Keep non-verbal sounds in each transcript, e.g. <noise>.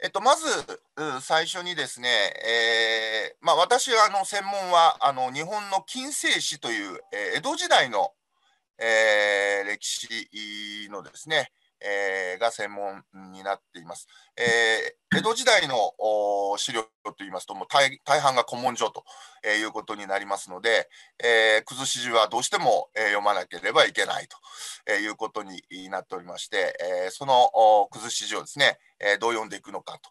えっと、まずう最初にですね、えーまあ、私はあの専門はあの日本の近世史という、えー、江戸時代の、えー、歴史のですね、えー、が専門になっています。えー、江戸時代の資料といいますと、もう大半が古文書と、えー、いうことになりますので、えー、崩し字はどうしても、えー、読まなければいけないと、えー、いうことになっておりまして、えー、その崩し字をですね、えー、どう読んでいくのかと。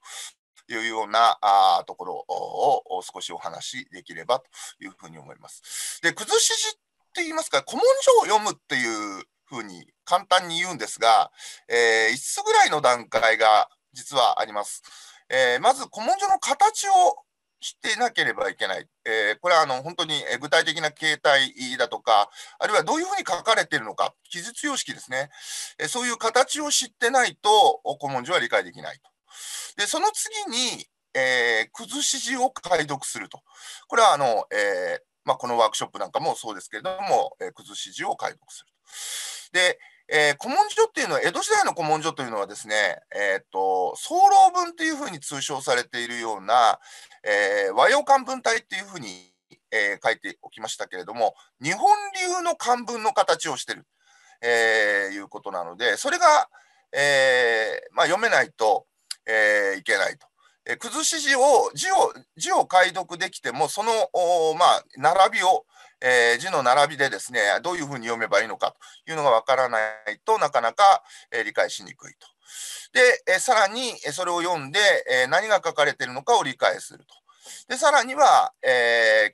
いうようなあところを少しお話しできればというふうに思います。で、崩し字って言いますか、古文書を読むっていうふうに簡単に言うんですが、えー、5つぐらいの段階が実はあります。えー、まず古文書の形を知っていなければいけない。えー、これはあの本当に具体的な形態だとか、あるいはどういうふうに書かれているのか、記述様式ですね、えー、そういう形を知ってないと古文書は理解できないと。でその次に、えー、崩し字を解読すると。これはあの、えーまあ、このワークショップなんかもそうですけれども、えー、崩し字を解読すると。で、えー、古文書っていうのは、江戸時代の古文書というのはですね、えーと、総論文というふうに通称されているような、えー、和洋漢文体っていうふうに、えー、書いておきましたけれども、日本流の漢文の形をしている、えー、いうことなので、それが、えーまあ、読めないと、えー、いけないと。え崩し字を字を字を解読できてもそのまあ、並びをえー、字の並びでですねどういうふうに読めばいいのかというのがわからないとなかなか、えー、理解しにくいと。で、えさらにそれを読んで、え何が書かれているのかを理解すると。でさらには、えー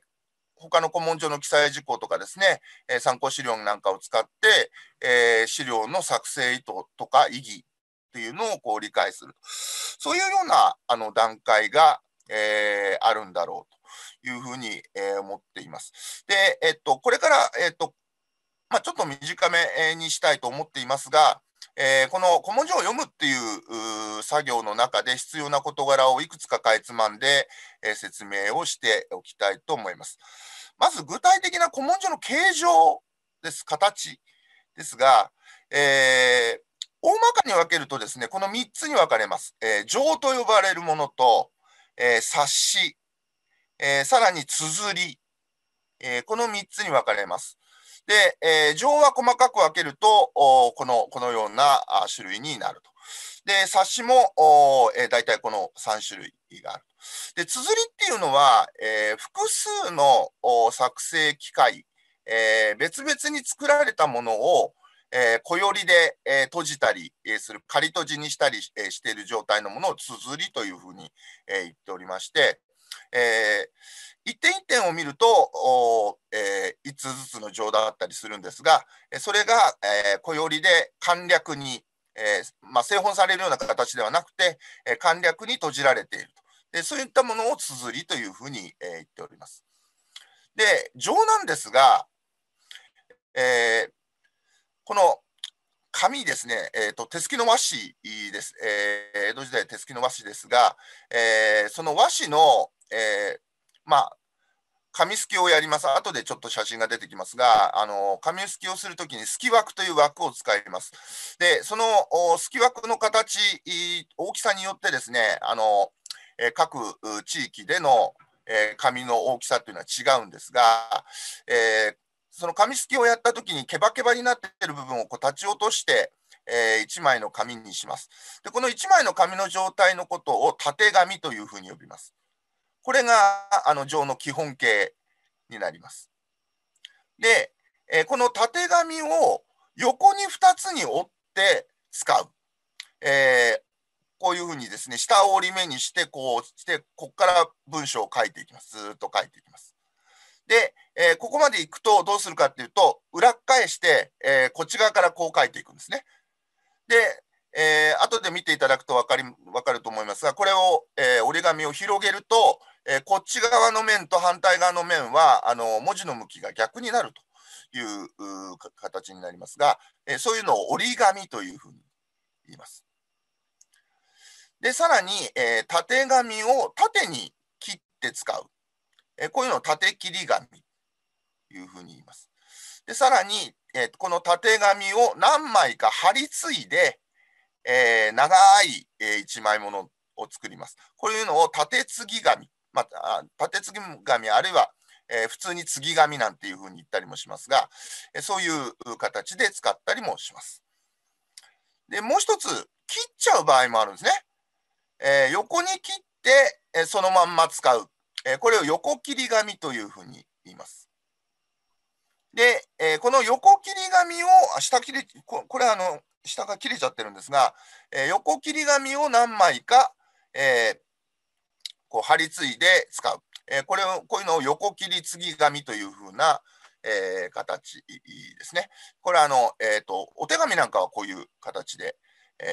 他の古文書の記載事項とかですね、え参考資料なんかを使って、えー、資料の作成意図とか意義っていうのをこう理解するそういうようなあの段階が、えー、あるんだろうと。いうふうに、えー、思っています。で、えっと、これから、えっと、まあ、ちょっと短めにしたいと思っていますが、えー、この古文書を読むっていう作業の中で必要な事柄をいくつかかいつまんで、えー、説明をしておきたいと思います。まず具体的な古文書の形状です、形ですが、えー、大まかに分けるとですね、この3つに分かれます。えー、上と呼ばれるものと、えー、冊子、えー、さらに綴り、えー、この3つに分かれます。で、えー、上は細かく分けると、この、このような種類になると。で、冊子も、えー、大体この3種類がある。で、綴りっていうのは、えー、複数の作成機械、えー、別々に作られたものを、えー、小よりで、えー、閉じたり、えー、する、仮閉じにしたり、えー、している状態のものを綴りというふうに、えー、言っておりまして、えー、一点一点を見ると、えー、5つずつの情だったりするんですが、それが、えー、小りで簡略に、えー、まあ、製本されるような形ではなくて、え簡略に閉じられていると。でそういったものを綴りというふうに、え言っております。で、情なんですが、えこの紙ですね、えーと、と手すきの和紙です、えー、江戸時代手すきの和紙ですが、えー、その和紙の、えー、まあ、紙すきをやります。後でちょっと写真が出てきますが、あの紙すきをするときにすき枠という枠を使います。で、そのすき枠の形、大きさによってですね、あのえ各地域での、え紙の大きさというのは違うんですが、えー、その紙すきをやったときにケバケバになっている部分をこう立ち落として、えー、1枚の紙にします。で、この1枚の紙の状態のことを縦紙というふうに呼びます。これがあの錠の基本形になります。で、えー、このたてがみを横に2つに折って使う。えー、こういうふうにですね、下を折り目にして、こうして、ここから文章を書いていきます。ずっと書いていきます。で、えー、ここまで行くとどうするかっていうと、裏返して、えこっち側からこう書いていくんですね。で、えー、後で見ていただくと分かり分かると思いますが、これを、え折り紙を広げると、えー、こっち側の面と反対側の面はあの文字の向きが逆になるという形になりますが、えー、そういうのを折り紙というふうに言います。でさらに、えー、縦紙を縦に切って使う、えこういうのを縦切り紙というふうに言います。でさらに、えこの縦紙を何枚か貼り付いで、え長い、えー、一枚ものを作ります。こういうのを縦継ぎ紙まあ、パテ継ぎ紙あるいは、えー、普通に継ぎ紙なんていうふうに言ったりもしますが、えー、そういう形で使ったりもします。でもう一つ切っちゃう場合もあるんですね。えー、横に切って、えー、そのまんま使う、えー、これを横切り紙というふうに言います。で、えー、この横切り紙を下切れここれあの下が切れちゃってるんですが、えー、横切り紙を何枚か、えー、こう張り付いて使う。えー、これをこういうのを横切り継ぎ紙というふうな、えー、形ですね。これあの、えーと、お手紙なんかはこういう形で、え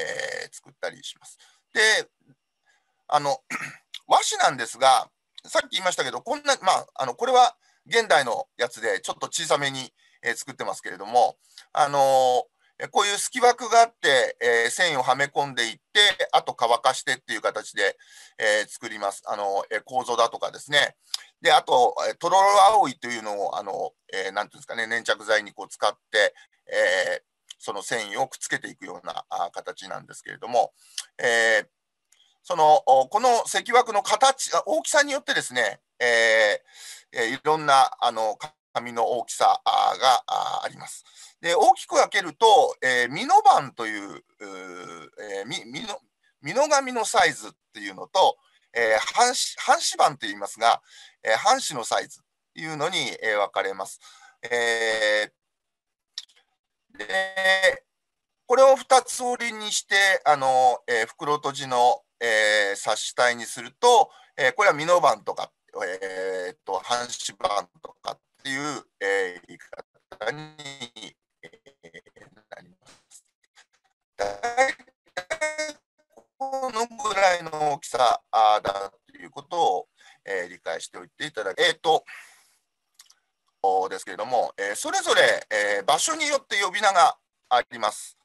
ー、作ったりします。であの <clears throat> 和紙なんですがさっき言いましたけどこんな、まあ、あのこれは現代のやつでちょっと小さめに、えー、作ってますけれども、あのこういう隙枠があって、えー、繊維をはめ込んでいって、あと乾かしてっていう形で、えー、作ります。あの、えー、構造だとかですね。で、あと、とろろ青いというのを、あの、えー、なんていうんですかね、粘着剤にこう使って、えー、その繊維をくっつけていくようなあ形なんですけれども、えー、その、この石枠の形、大きさによってですね、えー、いろんな、あの、紙の大きさがあります。で大きく分けると、えー、ミノバンという、えー、ミノミのサイズっていうのと、えー、半紙板といいますが、えー、半紙のサイズというのに、えー、分かれます。えー、でこれを2つ折りにしてあの、えー、袋とじの、えー、冊子体にすると、えー、これはミノ板とか、えーと、と半紙板とかっていう、えー、言い方にこのぐらいの大きさだということを、えー、理解しておいていただけ、えーと、おですけれども、えー、それぞれ、えー、場所によって呼び名があります。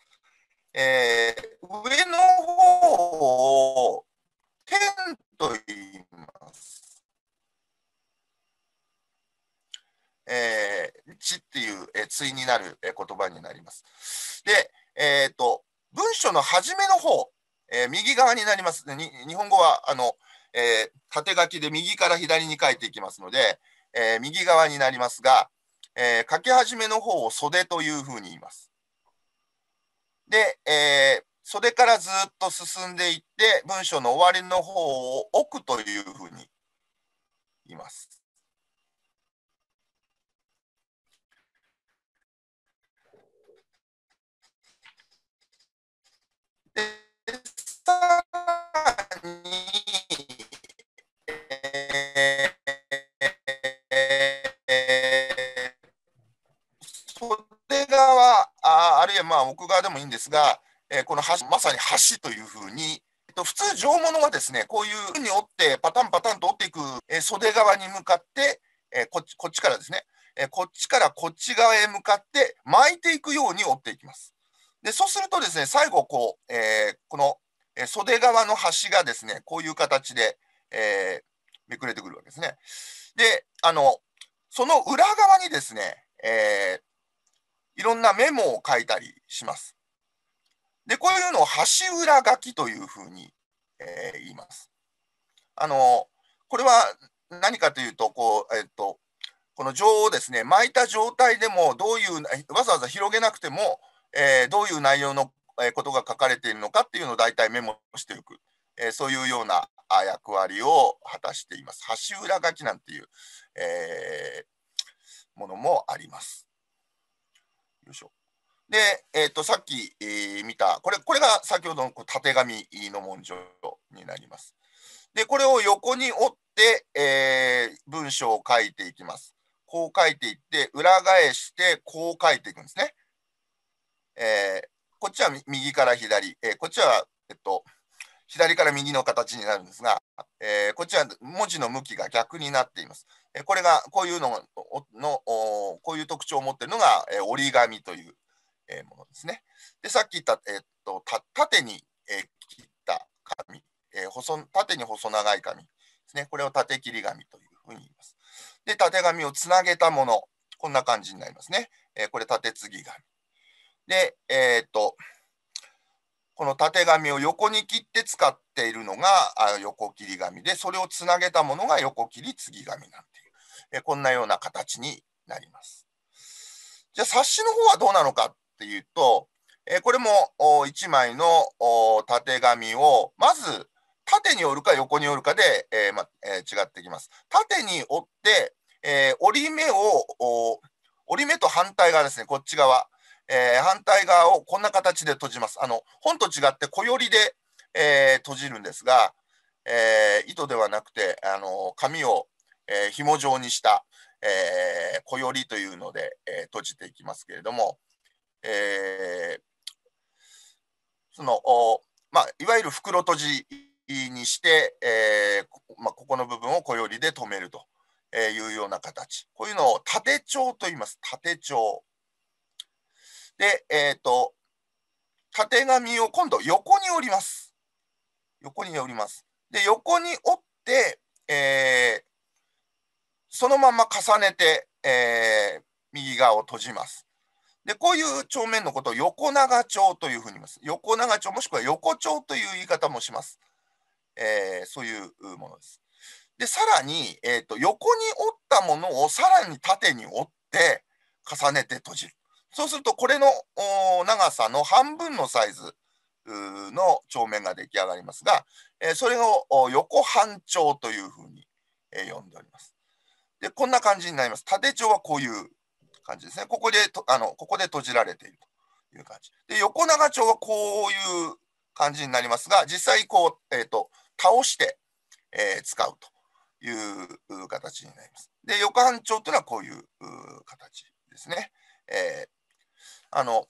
えー、上の方を点と言います。えー、地っていう、えー、対になる、えー、言葉になります。で、えっ、ー、と、文章の初めの方、えー、右側になります。に日本語はあの、えー、縦書きで右から左に書いていきますので、えー、右側になりますが、えー、書き始めの方を袖というふうに言います。で、えー、袖からずっと進んでいって、文章の終わりの方を奥というふうに言います。まあ、奥側でもいいんですが、えー、この橋まさに橋というふうに、えっと、普通、上物はですねこういうふうに折って、パタンパタンと折っていく、えー、袖側に向かって、えー、こっちこっちからですね、えこっちからこっち側へ向かって巻いていくように折っていきます。でそうするとですね最後こう、えこの袖側の端がですねこういう形で、えめくれてくるわけですね。であのその裏側にですね、えいろんなメモを書いたり、します。で、こういうのを橋裏書きというふうに、えー、言います。あの、これは何かというと、こう、えっ、ー、と、この情をですね、巻いた状態でも、どういう、わざわざ広げなくても、えー、どういう内容のことが書かれているのかっていうのを大体メモしておく、えー、そういうような役割を果たしています。橋裏書きなんていう、えー、ものもあります。よいしょ。で、えーと、さっき、えー、見たこれ、これが先ほどの縦紙の文章になります。で、これを横に折って、えー、文章を書いていきます。こう書いていって、裏返して、こう書いていくんですね。えー、こっちは右から左、えこっちは、えっと、左から右の形になるんですが、えこっちは文字の向きが逆になっています。えこれが、こういうののこういう特徴を持っているのが、え折り紙というえものですね。で、さっき言った、えっと縦に、え切った紙、え細、縦に細長い紙ですね。これを縦切り紙というふうに言います。で、縦紙をつなげたもの、こんな感じになりますね。えこれ、縦継ぎ紙。で、えっと、この縦紙を横に切って使っているのが横切り紙で、それをつなげたものが横切り継ぎ紙なんていう、こんなような形になります。じゃあ、冊子の方はどうなのかっていうと、えこれも1枚のたてがみをまず縦に折るか横に折るかで、えー、まえー、違ってきます。縦に折って、えー、折り目を折り目と反対側ですねこっち側、え反対側をこんな形で閉じます。あの本と違って小よりで、え閉じるんですが、え糸ではなくて、あの紙を、え紐状にした、え小よりというので、え閉じていきますけれども。えー、そのまあ、いわゆる袋閉じにして、えー、まあ、ここの部分をこよりで留めるというような形こういうのを縦帳と言います縦帳で、えーと、と縦紙を今度横に折ります横に折りますで横に折って、えー、そのまま重ねて、えー、右側を閉じますで、こういう帳面のことを横長帳というふうに言います。横長帳もしくは横帳という言い方もします。えー、そういうものです。で、さらに、えーと、横に折ったものをさらに縦に折って重ねて閉じる。そうすると、これの長さの半分のサイズの帳面が出来上がりますが、えー、それを横半帳というふうに、えー、呼んでおります。で、こんな感じになります。縦帳はこういう感じですね。ここでとあのここで閉じられているという感じ。で横長町はこういう感じになりますが実際こう、えーと、倒して、えー、使うという形になります。で横半町というのはこういう形ですね。えー、あの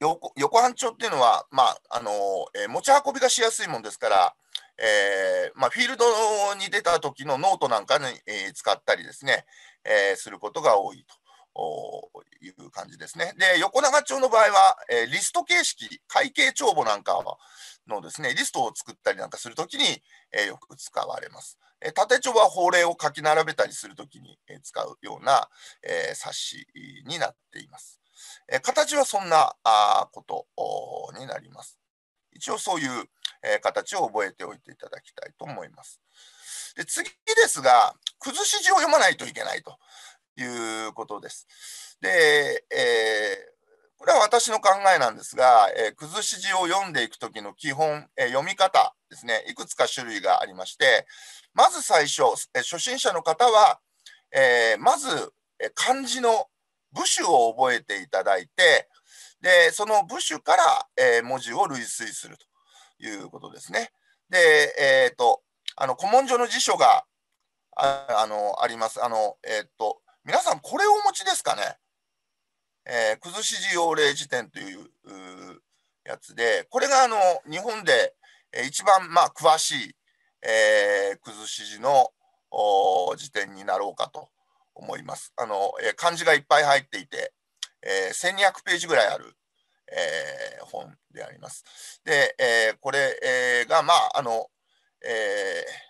横横半町っていうのは、まああのえー、持ち運びがしやすいもんですから、えーまあ、フィールドに出た時のノートなんかに、えー、使ったりですね、えー、することが多いという感じですね。で、横長町の場合は、えー、リスト形式、会計帳簿なんかのですね、リストを作ったりなんかするときに、えー、よく使われます。えー、縦帳は法令を書き並べたりするときに、えー、使うような、えー、冊子になっています。えー、形はそんなあことになります。一応そういう、えー、形を覚えておいていただきたいと思います。で次ですが、崩し字を読まないといけないと。いうことです。で、えー、これは私の考えなんですが、えー、崩し字を読んでいくときの基本、えー、読み方ですね、いくつか種類がありまして、まず最初、え初心者の方は、えまず、え漢字の部首を覚えていただいて、で、その部首から、え文字を類推するということですね。で、えっ、と、あの古文書の辞書がああのあります。あの、えっ、ー、と、皆さんこれをお持ちですかね、えー、崩し字用例辞典というやつで、これがあの日本で一番まあ詳しい、えー、崩し字の辞典になろうかと思います。あの、えー、漢字がいっぱい入っていて、えー、1200ページぐらいある、えー、本であります。で、えー、これ、えー、がまああの、えー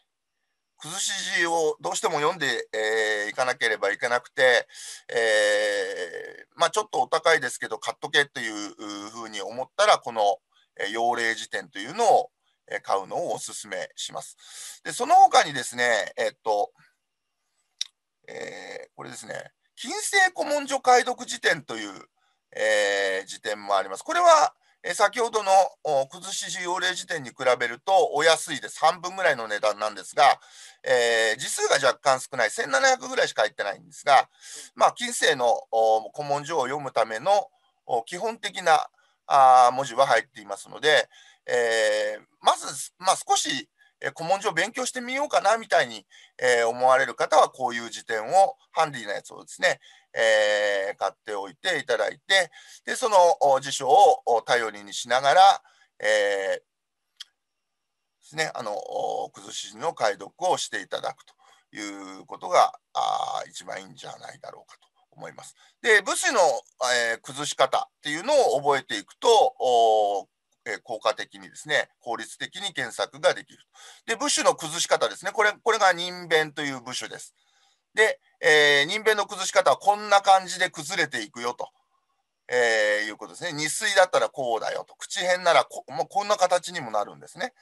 崩し字をどうしても読んで、えー、いかなければいけなくて、えー、まあ、ちょっとお高いですけど買っとけというふうに思ったらこの「用例辞典」というのを買うのをお勧めします。でその他にですねえっと、えこれですね「金星古文書解読辞典」という、え辞典もあります。これはえ先ほどの崩し需要例時点に比べるとお安いで3半分ぐらいの値段なんですが、えー、字数が若干少ない1700ぐらいしか入ってないんですが、まあ、近世の古文書を読むための基本的なあ文字は入っていますので、えー、まず、まあ、少し古文書を勉強してみようかなみたいに、えー、思われる方はこういう辞典をハンディなやつをですね、えー、買っておいていただいてでその辞書を頼りにしながら、えーですね、あの崩しの解読をしていただくということがあ一番いいんじゃないだろうかと思います。で武士の、えー、崩し方っていうのを覚えていくとえー、効果的にですね効率的に検索ができる。で部首の崩し方ですねこれこれが人弁という部首です。で、えー、人弁の崩し方はこんな感じで崩れていくよと、えー、いうことですね。二水だったらこうだよと。口辺ならこ,、まあ、こんな形にもなるんですね。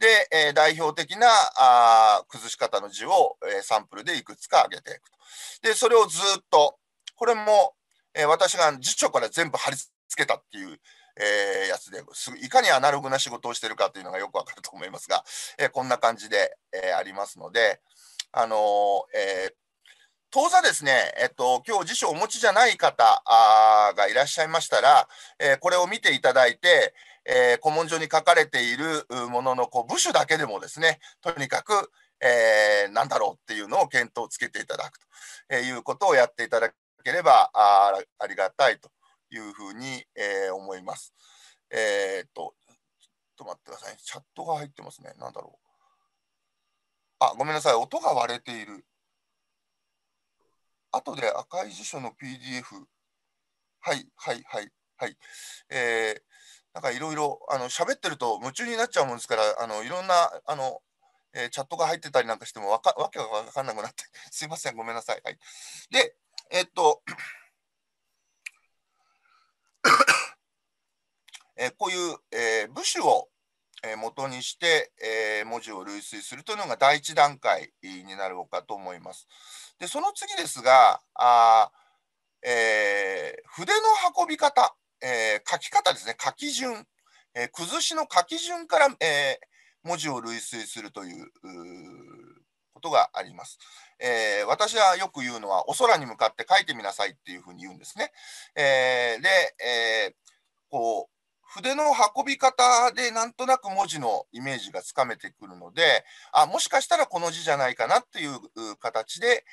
で、えー、代表的なあ崩し方の字を、えー、サンプルでいくつか挙げていくと。で、それをずっと、これも、えー、私が辞書から全部貼り付けたっていう、えー、やつですいかにアナログな仕事をしてるかというのがよくわかると思いますが、えー、こんな感じで、えー、ありますので、あのー、えー当座ですね、えっと、今日辞書お持ちじゃない方がいらっしゃいましたら、えー、これを見ていただいて、えー、古文書に書かれているもののこう部首だけでもですね、とにかく、えー、なんだろうっていうのを検討つけていただくということをやっていただければあありがたいというふうに、えー、思います。えー、っと、ちょっと待ってください。チャットが入ってますね。なんだろう。あ、ごめんなさい。音が割れている。後で赤い辞書の PDF、はい、はい、はい、はい。えー、なんかいろいろ、あの、喋ってると夢中になっちゃうもんですから、あの、いろんな、あの、えー、チャットが入ってたりなんかしてもわか、わけがわかんなくなって、<laughs> すいません、ごめんなさい。はい。で、えー、っと、<coughs> えー、こういう、えー、部首を元にして、え文字を類推するというのが第一段階になろうかと思います。でその次ですがあ、えー、筆の運び方、えー、書き方ですね書き順、えー、崩しの書き順から、え文字を類推するということがあります、え私はよく言うのはお空に向かって書いてみなさいっていうふうに言うんですね。えで、えこう筆の運び方でなんとなく文字のイメージがつかめてくるのであもしかしたらこの字じゃないかなっていう形で、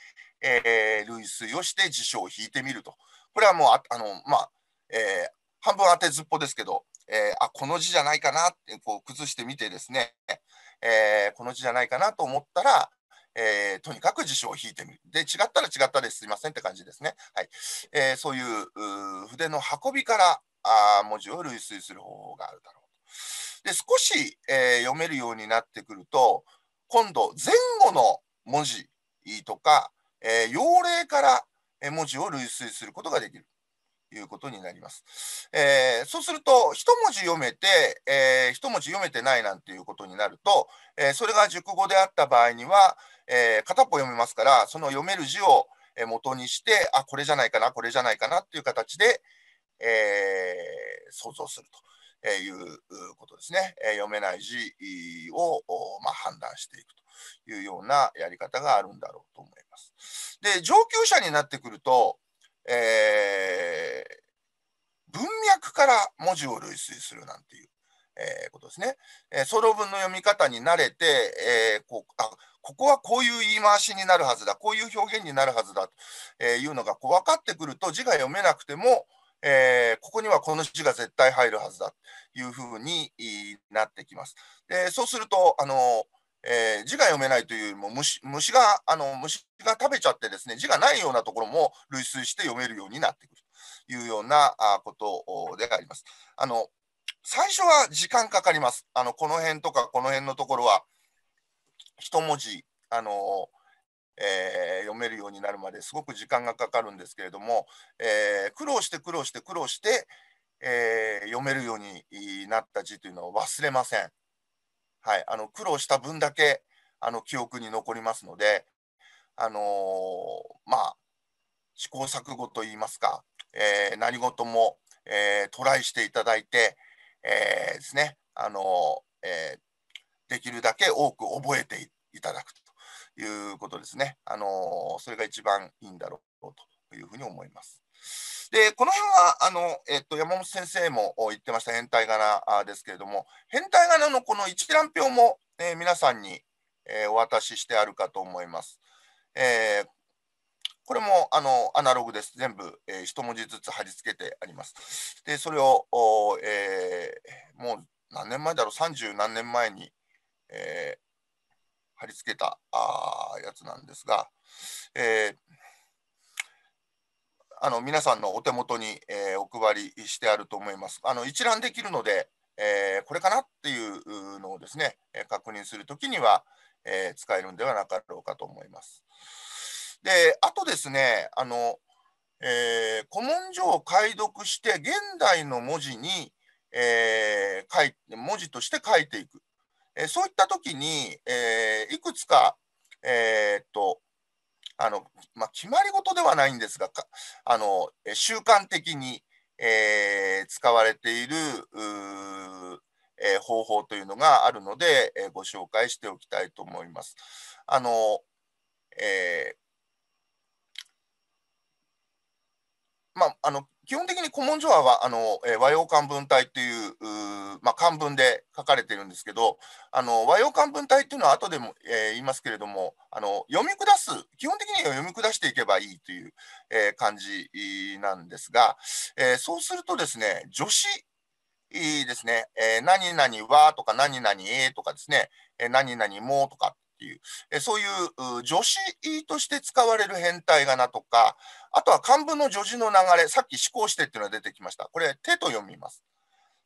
えー、類推をして辞書を引いてみるとこれはもうああのまあ、えー、半分当てずっぽですけど、えー、あこの字じゃないかなってこう崩してみてですね、えー、この字じゃないかなと思ったらえー、とにかく辞書を引いてみる。で、違ったら違ったです。すいませんって感じですね。はい。えー、そういう筆の運びからあ文字を類推する方法があるだろうと。で少し、えー、読めるようになってくると今度前後の文字とか、えー、用例から文字を類推することができるということになります。えー、そうすると一文字読めて、えー、一文字読めてないなんていうことになると、えー、それが熟語であった場合には、え片っぽ読めますからその読める字を元にしてあこれじゃないかなこれじゃないかなっていう形で、えー、想像するということですね。えー、読めない字を、まあ、判断していくというようなやり方があるんだろうと思います。で、上級者になってくると、えー、文脈から文字を類推するなんていう、えー、ことですね。えー、そ文の読み方に慣れて、えー、こうあここはこういう言い回しになるはずだ、こういう表現になるはずだというのがこう分かってくると字が読めなくても、えー、ここにはこの字が絶対入るはずだというふうになってきます。でそうするとあの、えー、字が読めないというよりも虫虫があの虫が食べちゃってですね字がないようなところも類推して読めるようになってくるというようなことであります。あの最初は時間かかります。あのこの辺とかこの辺のところは一文字あのえー、読めるようになるまですごく時間がかかるんですけれども、えー、苦労して苦労して苦労して、えー、読めるようになった字というのを忘れません。はい、あの苦労した分だけあの記憶に残りますので、あのまあ試行錯誤といいますか、え何事も、えトライしていただいて、えですね、あのえできるだけ多く覚えていただくと。いうことですね。あのそれが一番いいんだろうというふうに思います。でこの辺はあの、えっと、山本先生も言ってました変態仮名ですけれども変態仮名のこの一覧表も、えー、皆さんに、えー、お渡ししてあるかと思います。えー、これもあのアナログです。全部、えー、一文字ずつ貼り付けてあります。でそれを、おえー、もう何年前だろう30何年前に、え貼り付けたあやつなんですが、えー、あの皆さんのお手元に、えー、お配りしてあると思います。あの一覧できるので、えー、これかなっていうのをですね、確認するときには、えー、使えるんではなかろうかと思います。で、あとですね、あの、えー、古文書を解読して現代の文字に、えー、書い文字として書いていくえそういった時に、えいくつか、えっとあのまあ、決まり事ではないんですがあの習慣的に、え使われているえ方法というのがあるので、えご紹介しておきたいと思います。あのえー、まあ、あの基本的に古文書はあの、え和洋漢文体というまあ、漢文で書かれてるんですけどあの和洋漢文体っていうのは後でも、えー、言いますけれどもあの読み下す基本的には読み下していけばいいという、えー、感じなんですが、えー、そうするとですね助詞ですね、えー、何々はとか何々えとかですね、えー、何々もとかっていう、えそういう助詞として使われる変態仮名とか、あとは漢文の助詞の流れ、さっき思考してっていうのが出てきました。これ、手と読みます。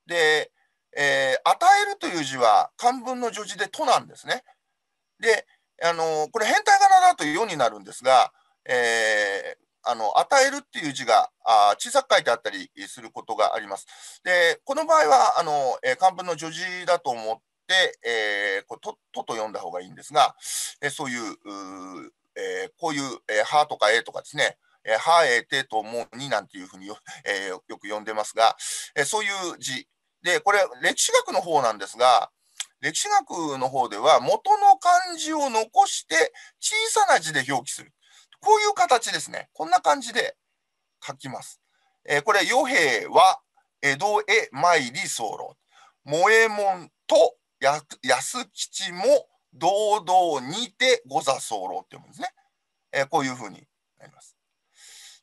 で、えー、与えるという字は漢文の助詞でとなんですね。で、あのー、これ変態仮名だと世になるんですが、えーあの与えるっていう字があ小さく書いてあったりすることがあります。で、この場合は、あの、えー、漢文の助字だと思っ、えー、これととと読んだ方がいいんですが、えそういうう、えー、こういう、えー、はとかえとかですね、えー、はえてともになんていうふうによ, <laughs> えー、よく読んでますが、えー、そういう字。で、これ歴史学の方なんですが、歴史学の方では元の漢字を残して小さな字で表記する。こういう形ですね。こんな感じで書きます。えー、これ、与兵は江戸へ参り候。萌えもんとや安吉も堂々にてご座候って読むんですね。えー、こういうふうになります。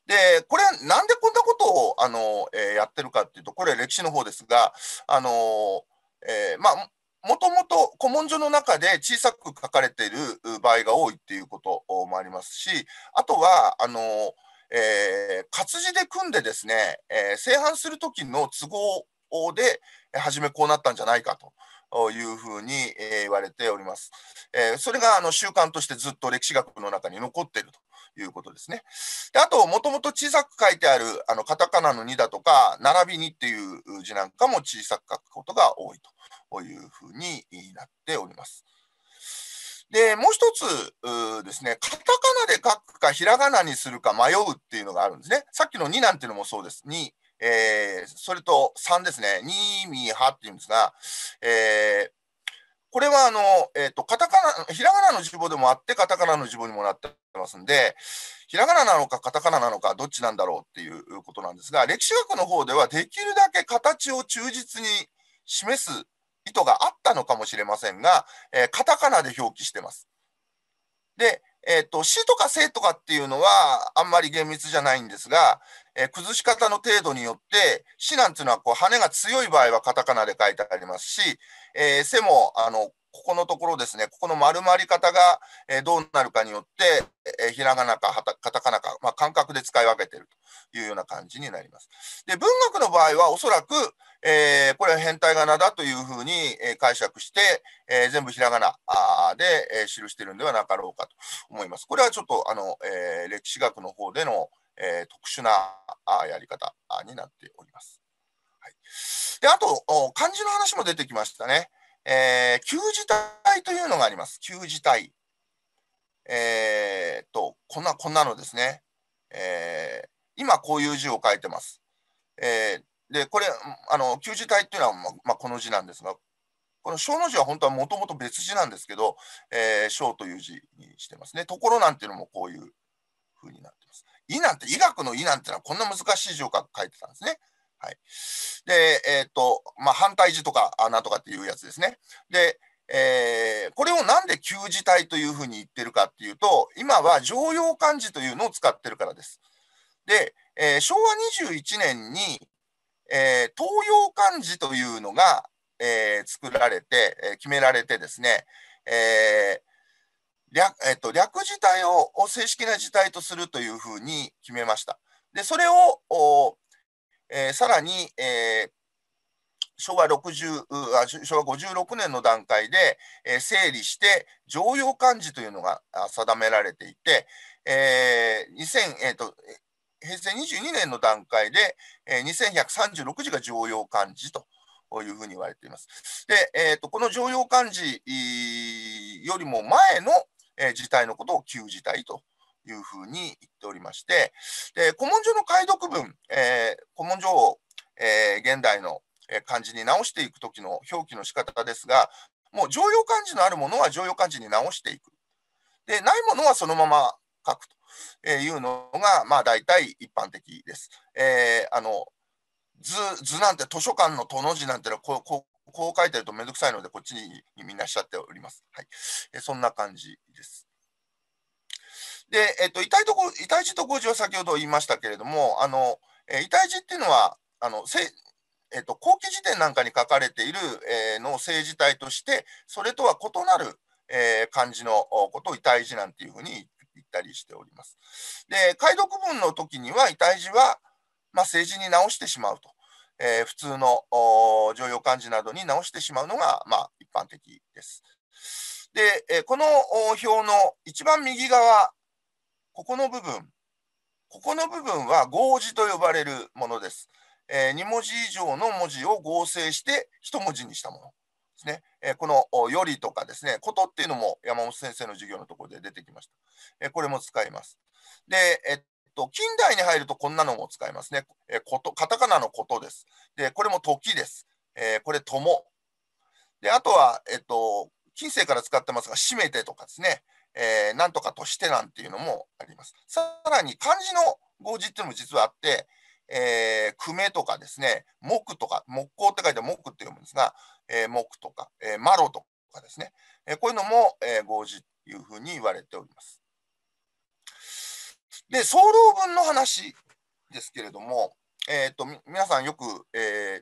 で、これなんでこんなことをあの、えー、やってるかっていうと、これ歴史の方ですが、あのー、えー、まあもともと古文書の中で小さく書かれている場合が多いっていうこともありますし、あとは、あの、えー、活字で組んでですね、えー、正反する時の都合で、初めこうなったんじゃないかというふうに、言われております。えそれがあの習慣としてずっと歴史学の中に残っているということですね。であと、もともと小さく書いてあるあのカタカナの2だとか、並びにっていう字なんかも小さく書くことが多いというふうになっております。で、もう一つですね、カタカナで書くか、ひらがなにするか迷うっていうのがあるんですね。さっきの2なんていうのもそうです。2えー、それと3ですね、2、ミ、ハっていうんですが、えー、これはあの、えーと、カタカナ、ひらがなの字母でもあって、カタカナの字母にもなってますんで、ひらがななのかカタカナなのか、どっちなんだろうっていうことなんですが、歴史学の方では、できるだけ形を忠実に示す意図があったのかもしれませんが、えー、カタカナで表記してます。で、えーと死とか生とかっていうのはあんまり厳密じゃないんですが、え崩し方の程度によって、死なんていうのはこう羽が強い場合はカタカナで書いてありますし、えー、背もあのここのところですね、ここの丸まり方が、えどうなるかによって、えひらがなかカタカナか、まあ、感覚で使い分けているというような感じになります。で文学の場合はおそらく、えー、これは変態仮名だというふうに、え解釈して、えー、全部ひらがなで、え記してるんではなかろうかと思います。これはちょっとあの、えー、歴史学の方での、えー、特殊なやり方になっております。はい、であと、漢字の話も出てきましたね。えー、旧字体というのがあります。旧字体。えー、と、こんな、こんなのですね。えー、今、こういう字を書いてます。えー、で、これ、あの、旧字体っていうのは、まあ、この字なんですが、この小の字は本当はもともと別字なんですけど、えー、小という字にしてますね。ところなんていうのもこういうふうになってます。医なんて、医学の医なんてのはこんな難しい字を書いてたんですね。はい。で、えっ、と、まあ、反対字とか、穴とかっていうやつですね。で、えー、これをなんで旧字体というふうに言ってるかっていうと、今は常用漢字というのを使ってるからです。で、えー、昭和21年に、えー、東洋漢字というのが、えー、作られて、え決められてですね、え略,、えっと、略自体を正式な事体とするというふうに決めました。で、それを、お、えー、さらに、えー、昭和 ,60 あ昭和56年の段階で、えー、整理して常用漢字というのが定められていて、えー、2000、えーと、平成22年の段階で、えー、2136字が常用漢字と。いうふうに言われています。で、えーとこの常用漢字よりも前のえー、事態のことを旧事態というふうに言っておりまして、で古文書の解読文、えー、古文書を、えー、現代の漢字に直していく時の表記の仕方ですが、もう常用漢字のあるものは常用漢字に直していく。で、ないものはそのまま書くというのが、まあ大体一般的です。えー、あの図図なんて図書館の「と」の字なんてのはここう書いてるとめんどくさいので、こっちにみんなしちゃっております。はい。えそんな感じです。で、えっと、痛いとこ、痛い字と誤字は先ほど言いましたけれども、あの、え痛い字っていうのは、あの、せえっと、後期辞典なんかに書かれている、えー、の政治体として、それとは異なる、えー、漢字のことを痛体字なんていうふうに言ったりしております。で、解読文の時には、痛体字は、まあ、政治に直してしまうと。えー、普通の常用漢字などに直してしまうのが、まあ、一般的です。で、えー、この表の一番右側、ここの部分、ここの部分は合字と呼ばれるものです。えー、2文字以上の文字を合成して1文字にしたものですね。えー、この「より」とかですね「こと」っていうのも山本先生の授業のところで出てきました。えー、これも使います。で、えと、近代に入るとこんなのも使いますね。えー、こと、カタカナのことです。で、これも時です。えー、これ、とも。で、あとは、えっと、近世から使ってますが、締めてとかですね、えー、なんとかとしてなんていうのもあります。さらに、漢字の語字っていうのも実はあって、えー、くめとかですね、木とか、木工って書いて木って読むんですが、えー、木とか、えー、マロとかですね、えー、こういうのも、えー、語字というふうに言われております。で、総論文の話ですけれども、えーと、皆さんよく、えー、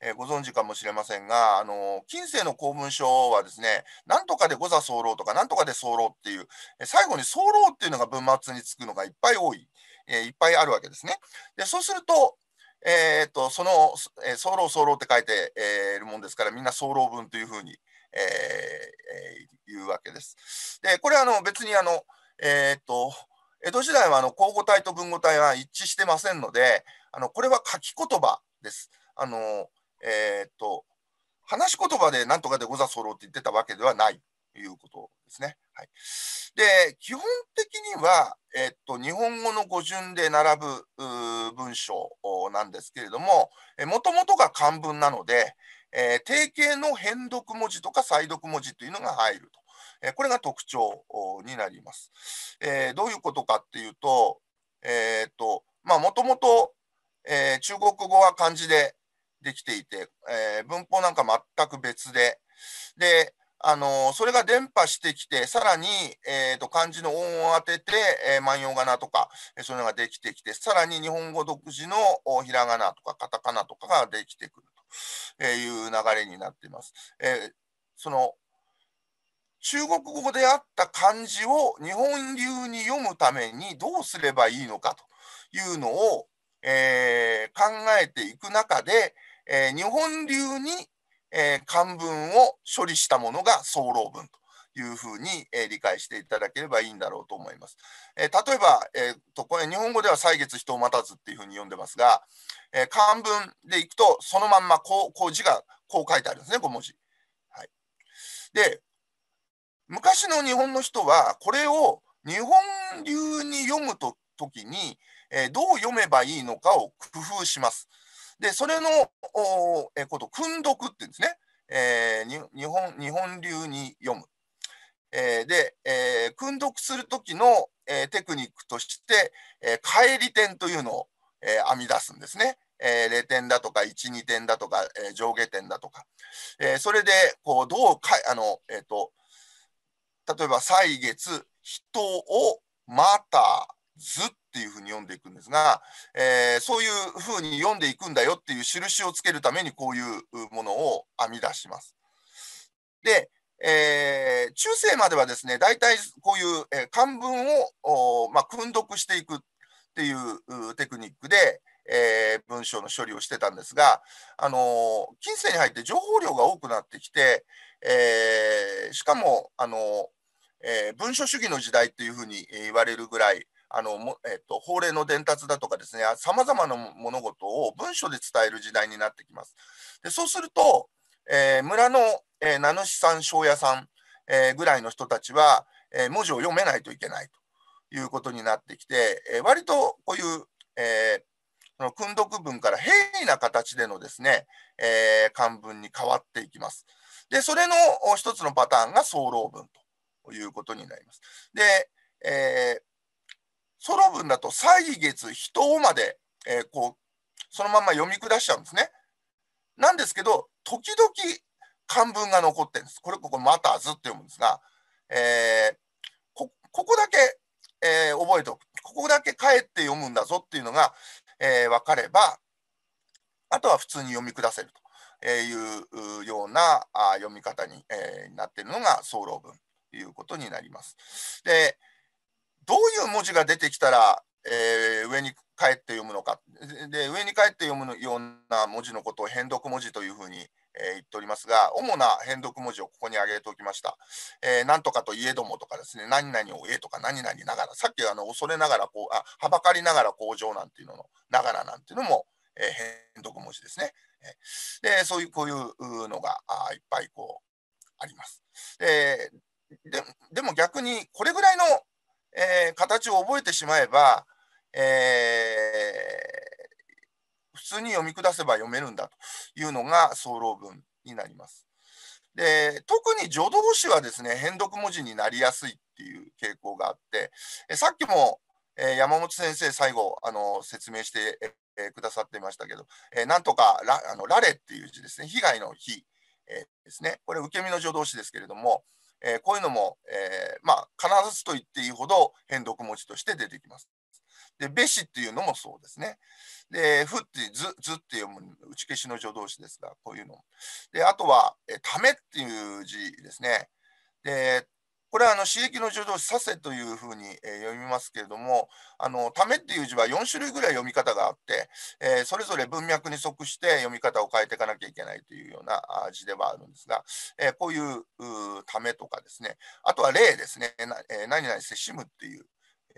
えー、ご存知かもしれませんが、あの近世の公文書はですね、なんとかで御座候とか、なんとかで候っていう、最後に候っていうのが文末につくのがいっぱい多い、えー、いっぱいあるわけですね。でそうすると、えーと、その「総論総論」って書いて、えー、るもんですからみんな総論文というふうに、えー、えー、言うわけです。でこれはあの別にあの、えーと江戸時代はあの口語体と文語体は一致してませんので、あのこれは書き言葉です。あのえー、っと話し言葉で何とかでござそろうって言ってたわけではないということですね。はい、で基本的には、えー、っと日本語の語順で並ぶ文章なんですけれども、もともとが漢文なので、えー、定型の変読文字とか再読文字というのが入ると。えこれが特徴になります。えどういうことかっていうと、えっ、と、まあ、もともと、え中国語は漢字でできていて、え文法なんか全く別で、で、あのそれが伝播してきて、さらに、えーと、と漢字の音を当てて、えー、万葉仮名とか、えー、そういうのができてきて、さらに日本語独自のひらがなとかカタカナとかができてくるという流れになっています。えー、その中国語であった漢字を日本流に読むためにどうすればいいのかというのを、えー、考えていく中で、えー、日本流に、えー、漢文を処理したものが総論文というふうに、えー、理解していただければいいんだろうと思います。えー、例えば、えーと、これ日本語では歳月人を待たずっていうふうに読んでますが、えー、漢文でいくとそのまんまこうこう字がこう書いてあるんですね5文字。はい、で昔の日本の人はこれを日本流に読むと時に、えー、どう読めばいいのかを工夫します。で、それのえー、こと、訓読って言うんですね。えー、日本日本流に読む。えー、で、えー、訓読する時の、えー、テクニックとして、えー、帰り点というのを、えー、編み出すんですね。えー、0点だとか1、2点だとか、えー、上下点だとか、えー、それでこうどうかあの、えーと例えば歳月、人を、また、ずっていうふうに読んでいくんですが、えー、そういうふうに読んでいくんだよっていう印をつけるためにこういうものを編み出します。で、えー、中世まではですね、大体こういう、え漢文を、まあ、訓読していくっていうテクニックで、えー、文章の処理をしてたんですが、あのー、近世に入って情報量が多くなってきて、えー、しかも、あのえー、文書主義の時代というふうに言われるぐらい、あのえーと、法令の伝達だとかですね、さまざまな物事を文書で伝える時代になってきます。でそうすると、えー、村の、えー、名主さん、庄屋さん、えー、ぐらいの人たちは、えー、文字を読めないといけないということになってきて、えー、割とこういう、えー、その訓読文から平易な形でのですね、えー、漢文に変わっていきます。で、それの一つのパターンが総論文ということになります。で、えー、ソロ文だと歳月人まで、えー、こうそのまま読み下しちゃうんですね。なんですけど時々漢文が残ってるんです。これここ「マターズ」って読むんですが、えー、ここだけ、えー、覚えておくここだけ帰って読むんだぞっていうのが、えー、分かればあとは普通に読み下せるというようなあ読み方に、えー、なっているのが総論文。いうことになります。で、どういう文字が出てきたら、えー、上に帰って読むのかで上に帰って読むような文字のことを変読文字というふうに、えー、言っておりますが主な変読文字をここに挙げておきました。えー、なんとかといえどもとかですね何々をえとか何々ながらさっきあの恐れながらこうあはばかりながら向上なんていうののながらなんていうのも、え変読文字ですね。でそういうこういうのがあいっぱいこうあります。でででも逆にこれぐらいの、えー、形を覚えてしまえば、えー、普通に読み下せば読めるんだというのが僧論文になります。で特に助動詞はですね変読文字になりやすいっていう傾向があってえさっきも、え山本先生最後あの説明して、えくださっていましたけど、えなんとかラあのラレっていう字ですね被害の日」えですねこれ受け身の助動詞ですけれども、えー、こういうのも、えー、まあ、必ずと言っていいほど変読文字として出てきます。で、べしっていうのもそうですね。で、ふってず、ずって読む打ち消しの助動詞ですが、こういうの。で、あとは、えためっていう字ですね。で、これはあの刺激の助動詞させというふうに、え読みますけれども、あのためっていう字は4種類ぐらい読み方があって、えー、それぞれ文脈に即して読み方を変えていかなきゃいけないというような字ではあるんですが、えー、こういうためとかですね、あとは例ですね、なえー、何々せしむっていう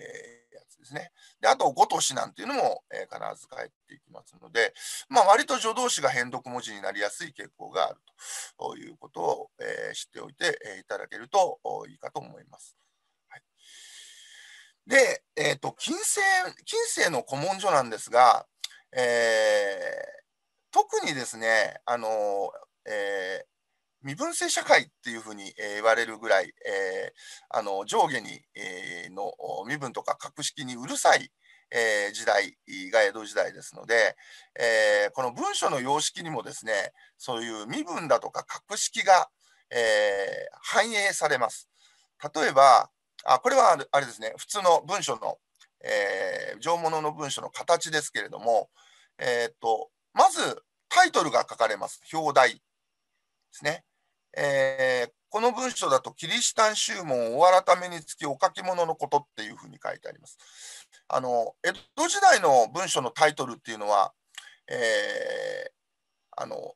やつですね。で、あと、5都市なんていうのも、えー、必ず返っていきますので、まあ、割と助動詞が変読文字になりやすい傾向があるということを、えー、知っておいて、えいただけるといいかと思います。はい、で、えっ、と、近世、近世の古文書なんですが、え特にですね、あのえー、身分制社会っていうふうに、え言われるぐらい、えー、あの上下に、えー、の身分とか格式にうるさい、えー、時代が江戸時代ですので、えー、この文書の様式にもですねそういう身分だとか格式が、えー、反映されます。例えばあこれはあれですね普通の文書の、えー、上物の文書の形ですけれども、えーとまずタイトルが書かれます表題ですね。えー、この文章だと、キリシタン宗門を改めにつきお書き物のことっていうふうに書いてあります。あの江戸時代の文章のタイトルっていうのは、えー、あの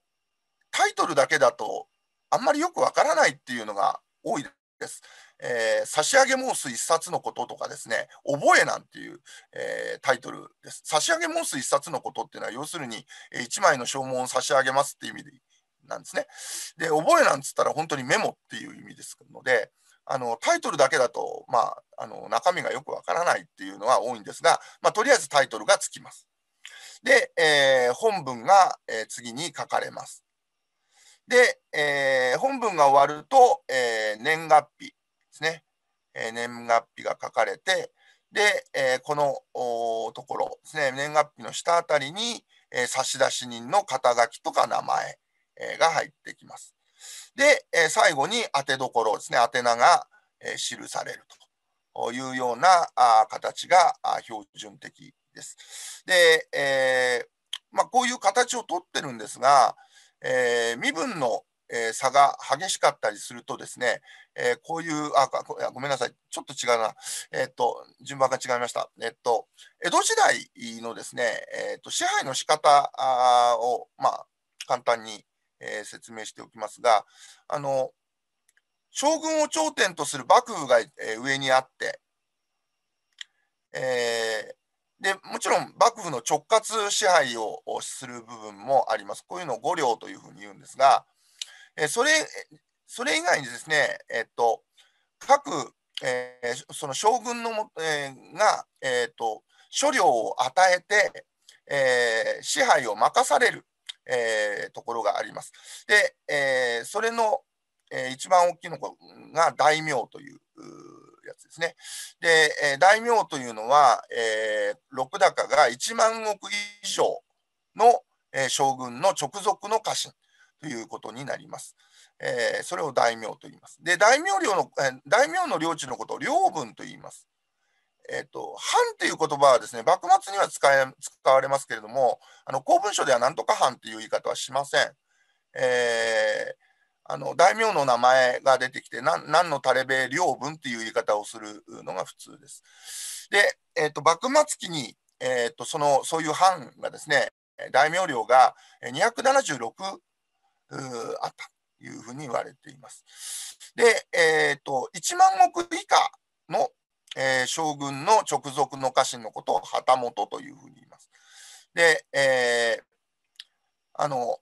タイトルだけだとあんまりよくわからないっていうのが多いです。えー、差し上げ申す一冊のこととかですね、覚えなんていう、えー、タイトルです。差し上げ申す一冊のことっていうのは、要するに、えー、1枚の証文を差し上げますっていう意味でなんですね。で、覚えなんつったら本当にメモっていう意味ですので、あのタイトルだけだと、まあ、あの中身がよくわからないっていうのは多いんですが、まあ、とりあえずタイトルがつきます。で、えー、本文が、えー、次に書かれます。で、えー、本文が終わると、え年月日ですね、え年月日が書かれて、で、えこのところですね、年月日の下あたりに、え差出人の肩書きとか名前、が入ってきます。で、最後に当てどころですね、宛名が記されるというような形が標準的です。で、えー、まあ、こういう形をとってるんですが、えー、身分の差が激しかったりするとですね、えー、こういう、あごめんなさい、ちょっと違うな、えっ、と、順番が違いました。えっ、と、江戸時代のですね、えっと支配の仕方を、まあ、簡単にえー、説明しておきますがあの将軍を頂点とする幕府が、えー、上にあって、えー、でもちろん幕府の直轄支配をする部分もありますこういうのを五領というふうに言うんですが、えそれそれ以外にですね、えっと各、えその将軍のも、えが、えっと所領を与えて、え支配を任されるえー、ところがあります。で、えー、それの、えー、一番大きいのが大名というやつですね。で、えー、大名というのは、えー、六高が1万石以上の、えー、将軍の直属の家臣ということになります。えー、それを大名と言います。で、大名領の、えー、大名の領地のことを領分と言います。えっ、と、藩という言葉はですね、幕末には使え使われますけれども、あの公文書ではなんとか藩という言い方はしません。えー、あの大名の名前が出てきて、何の垂れべ領分という言い方をするのが普通です。で、えっと、幕末期に、えーと、とそのそういう藩がですね、大名領が276あったというふうに言われています。で、えーと、と1万将軍の直属の家臣のことを旗本というふうに言います。で、えー、あの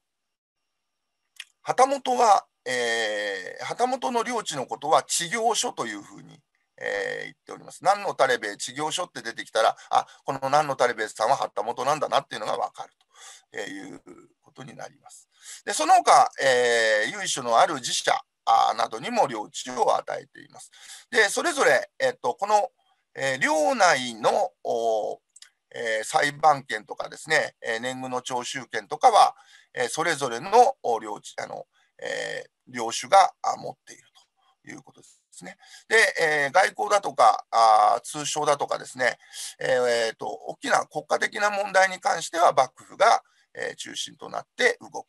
旗本は、えー、旗本の領地のことは地行所というふうに、えー、言っております。何の垂れべえ地行所って出てきたらあこの何の垂れべ衛さんは旗本なんだなっていうのが分かるということになります。でその他、えー、由緒のある寺社などにも領地を与えています。でそれぞれ、えっと、このえー、領内のえー、裁判権とかですね、えー、年貢の徴収権とかは、えー、それぞれの領地あの、え領主が持っているということですね。で、え外交だとかあ通商だとかですね、えーと、大きな国家的な問題に関しては幕府が、え中心となって動く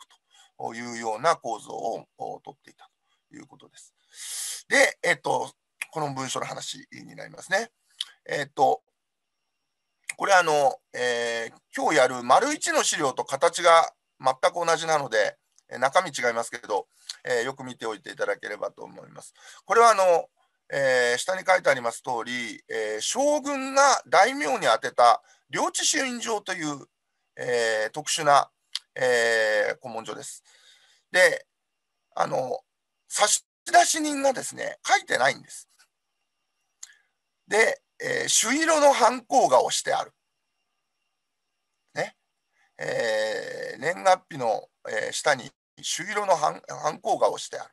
というような構造をとっていたということです。で、えーと、この文書の話になりますね。えっ、と、これあの、えー、今日やる丸一の資料と形が全く同じなので、え中身違いますけど、えー、よく見ておいていただければと思います。これはあの、えー、下に書いてあります通り、えー、将軍が大名に宛てた領地朱印状という、え特殊な、え古文書です。で、あの差出人がですね書いてないんです。で、えー、朱色の反抗が押してある。ね。えー、年月日の、えー、下に朱色の反抗が押してある。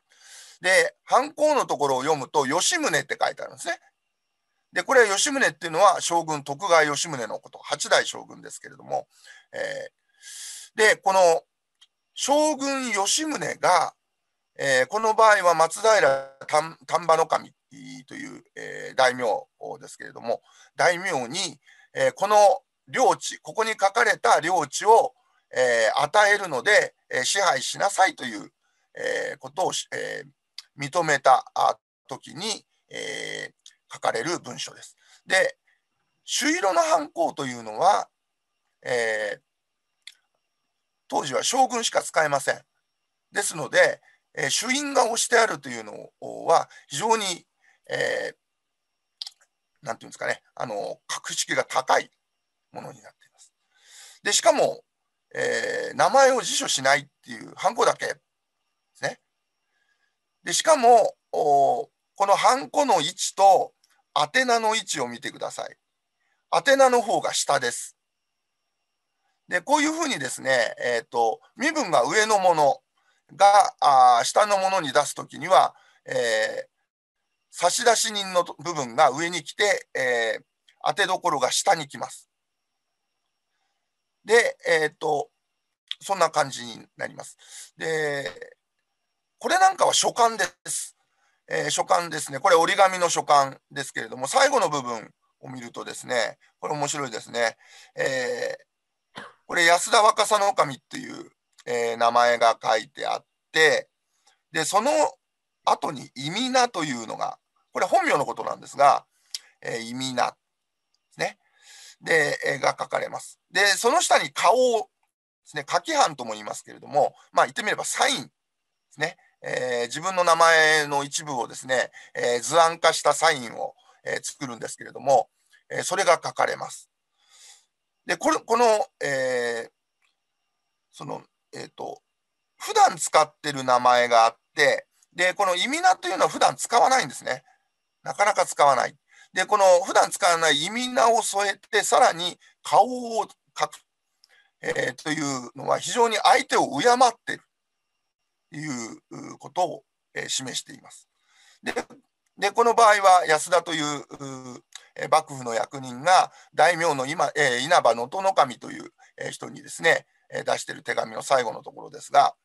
で、反抗のところを読むと、吉宗って書いてあるんですね。で、これは吉宗っていうのは将軍徳川吉宗のこと、8代将軍ですけれども、えー、で、この将軍吉宗が、えー、この場合は松平丹波守という、えー、大名ですけれども大名に、えー、この領地ここに書かれた領地を、えー、与えるので、え支配しなさいという、えことを、え認めた時に、え書かれる文書です。で朱色の犯行というのは、え当時は将軍しか使えません。ですので、えー、主印が押してあるというのは非常に、えー、なんていうんですかね、あの、格式が高いものになっています。で、しかも、えー、名前を辞書しないっていう、ハンコだけですね。で、しかも、おこのハンコの位置と宛名の位置を見てください。宛名の方が下です。で、こういうふうにですね、えっ、ー、と、身分が上のものがあ下のものに出すときには、えー、差出人の部分が上に来て、えー、当てどころが下に来ます。で、えっ、ー、と、そんな感じになります。で、これなんかは書簡です。えー、書簡ですね。これ折り紙の書簡ですけれども、最後の部分を見るとですね、これ面白いですね。えー、これ安田若狭の神っていう、えー、名前が書いてあって、で、その後に「意味な」というのがこれ本名のことなんですが、えー、イミナですね。で、えが書かれます。で、その下に顔をですね、書き版とも言いますけれども、まあ言ってみればサインですね。えー、自分の名前の一部をですね、え図案化したサインを、え作るんですけれども、えそれが書かれます。で、これ、この、えその、えっ、ー、と、普段使ってる名前があって、で、このイミナというのは普段使わないんですね。なかなか使わない。で、この普段使わない意味名を添えて、さらに顔を書く、えー、というのは非常に相手を敬っているということを、えー、示しています。で、でこの場合は安田というえ幕府の役人が大名の今、えー、稲葉能登守という、え人にですね、え出している手紙の最後のところですが、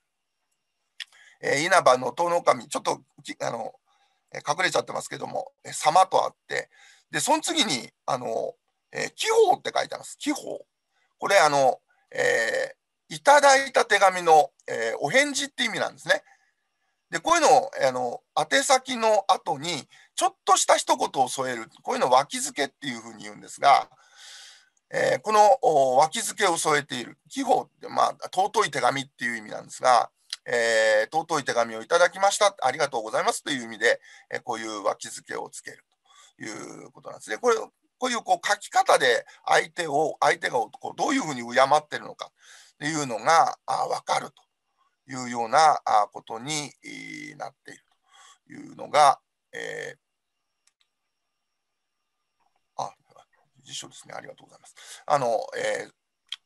え稲葉能登守ちょっとあのえ隠れちゃってますけども、え様とあって、で、その次に、あの、えー、気泡って書いてあります。気泡。これ、あの、えー、いただいた手紙の、えー、お返事って意味なんですね。で、こういうのを、あの、宛先の後に、ちょっとした一言を添える。こういうのを脇付けっていうふうに言うんですが、えー、この脇付けを添えている。気泡って、まあ、尊い手紙っていう意味なんですが、えー、尊い手紙をいただきました、ありがとうございますという意味で、えー、こういう脇付けをつけるということなんですね。これこういうこう書き方で相手を、相手がこうどういうふうに敬ってるのかっていうのがあ分かるというようなあことになっているというのが、えーあ、辞書ですね。ありがとうございます。あの、えー、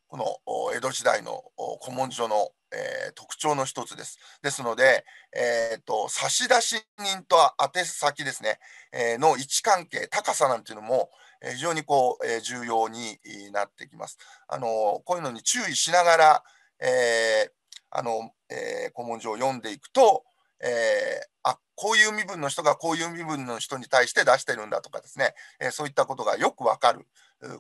この江戸時代の古文書のえー、特徴の一つです。ですので、えーと、差出人と宛先ですね、えー、の位置関係、高さなんていうのも、えー、非常にこう、えー、重要になってきます。あのー、こういうのに注意しながら、えーあのえー、古文書を読んでいくと、えー、あこういう身分の人がこういう身分の人に対して出してるんだとかですね、えー、そういったことがよくわかる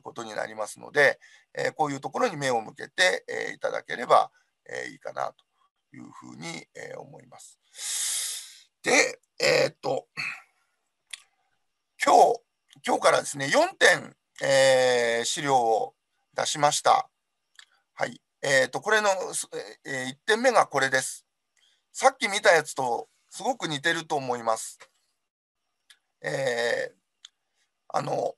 ことになりますので、えー、こういうところに目を向けて、えー、いただければ、えいいかなというふうに、え思います。で、えっ、と、今日、今日からですね、4点、えー、資料を出しました。はい。えっ、と、これの、え1点目がこれです。さっき見たやつとすごく似てると思います。えー、あの、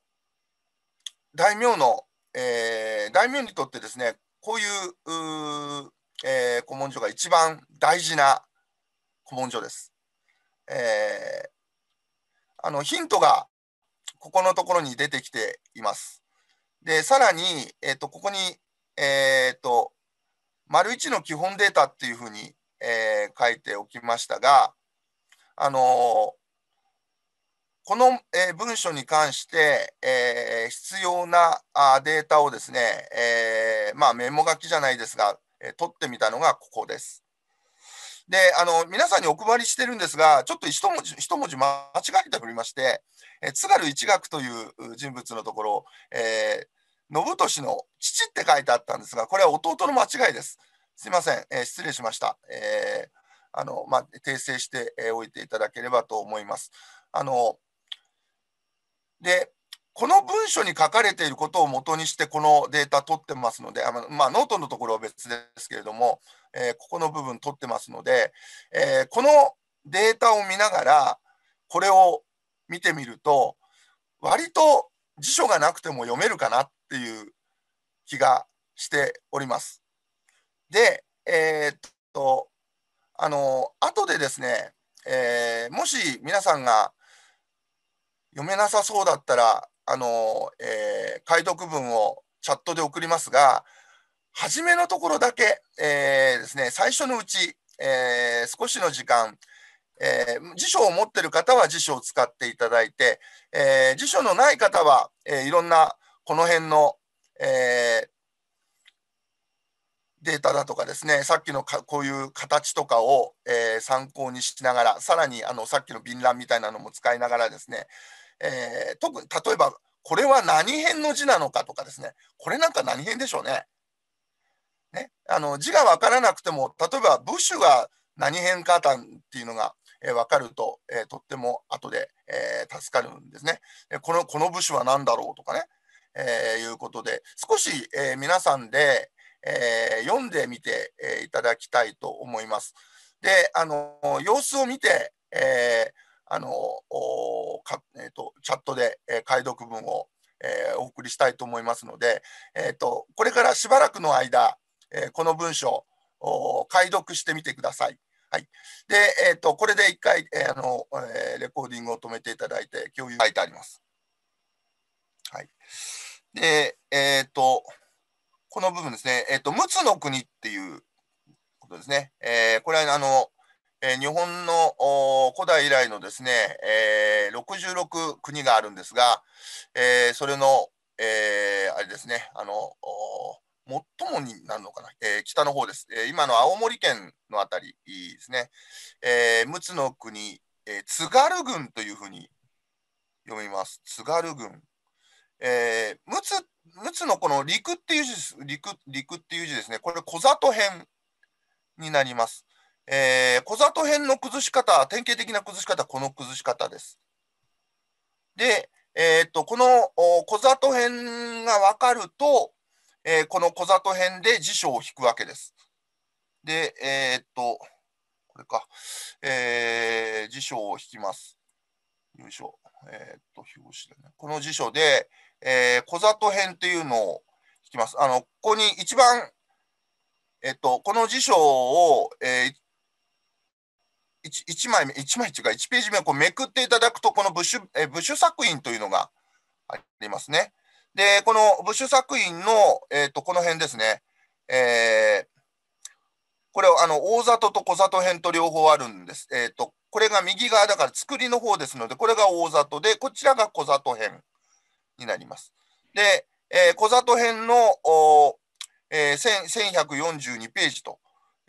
大名の、えー、大名にとってですね、こういうえー、古文書が一番大事な古文書です。えー、あのヒントがここのところに出てきています。で、さらに、えーと、ここに、えーと、丸一の基本データっていうふうに、えー、書いておきましたが、あのー、この、えー、文書に関して、えー、必要なあデータをですね、えまあ、メモ書きじゃないですが、え撮ってみたのがここです。であの皆さんにお配りしてるんですが、ちょっと一文字一文字間違えておりまして、え津軽一学という人物のところ、えー、信俊の父って書いてあったんですが、これは弟の間違いです。すいません、えー、失礼しました。えーあのまあ、訂正してえおいていただければと思います。あのでこの文書に書かれていることを元にして、このデータ取ってますので、あのまあ、ノートのところは別ですけれども、えー、ここの部分取ってますので、えー、このデータを見ながら、これを見てみると、割と辞書がなくても読めるかなっていう気がしております。で、えー、っと、あの、後でですね、えもし皆さんが読めなさそうだったら、あの、えー、解読文をチャットで送りますが、初めのところだけ、えー、ですね、最初のうち、えー、少しの時間、えー、辞書を持っている方は辞書を使っていただいて、えー、辞書のない方は、えー、いろんなこの辺の、えデータだとかですね、さっきのこういう形とかを、え参考にしながら、さらにあのさっきの便欄みたいなのも使いながらですね、えー、特に例えば、これは何編の字なのかとかですね、これなんか何編でしょうね。ねあの字が分からなくても、例えば、ブッシュが何編かたんっていうのが、えー、分かると、えー、とっても後で、えー、助かるんですね。このこのブッシュは何だろうとかね、えいうことで、少し、え皆さんで、え読んでみて、えいただきたいと思います。で、あの様子を見て、えーあのか、えーと、チャットで、えー、解読文を、えー、お送りしたいと思いますので、えーと、これからしばらくの間、えー、この文章を解読してみてください。はい、で、えーと、これで一回、えー、あのえー、レコーディングを止めていただいて共有書いてあります。はい、で、えっ、ー、とこの部分ですね、えっ、ー、と、陸奥の国っていうことですね。えー、これはあのえー、日本の古代以来のですね、えー、66国があるんですが、えー、それの、えー、あれですね、あの、最もになるのかな、えー、北の方です、えー、今の青森県のあたりですね、えー、陸奥の国、えー、津軽郡というふうに読みます。津軽郡。えー、陸奥のこの陸っていう字陸陸っていう字ですね、これ小里編になります。えー、小里編の崩し方、典型的な崩し方、この崩し方です。で、えー、っとこの小里編が分かると、えー、この小里編で辞書を引くわけです。で、えー、っと、これか、えー、辞書を引きます。よいしょ、えっと、表紙でね。この辞書で、えー、小里編っていうのを引きます。あの、ここに一番、えっと、この辞書を、えー、1, 枚目、1枚違う1ページ目をこうめくっていただくと、このブッシュ、えブッシュ作品というのがありますね。で、このブッシュ作品の、えっ、ー、と、この辺ですね。えー、これはあの大里と小里編と両方あるんです。えっ、ー、と、これが右側だから作りの方ですので、これが大里で、こちらが小里編になります。で、えー、小里編のお、えー、1142ページと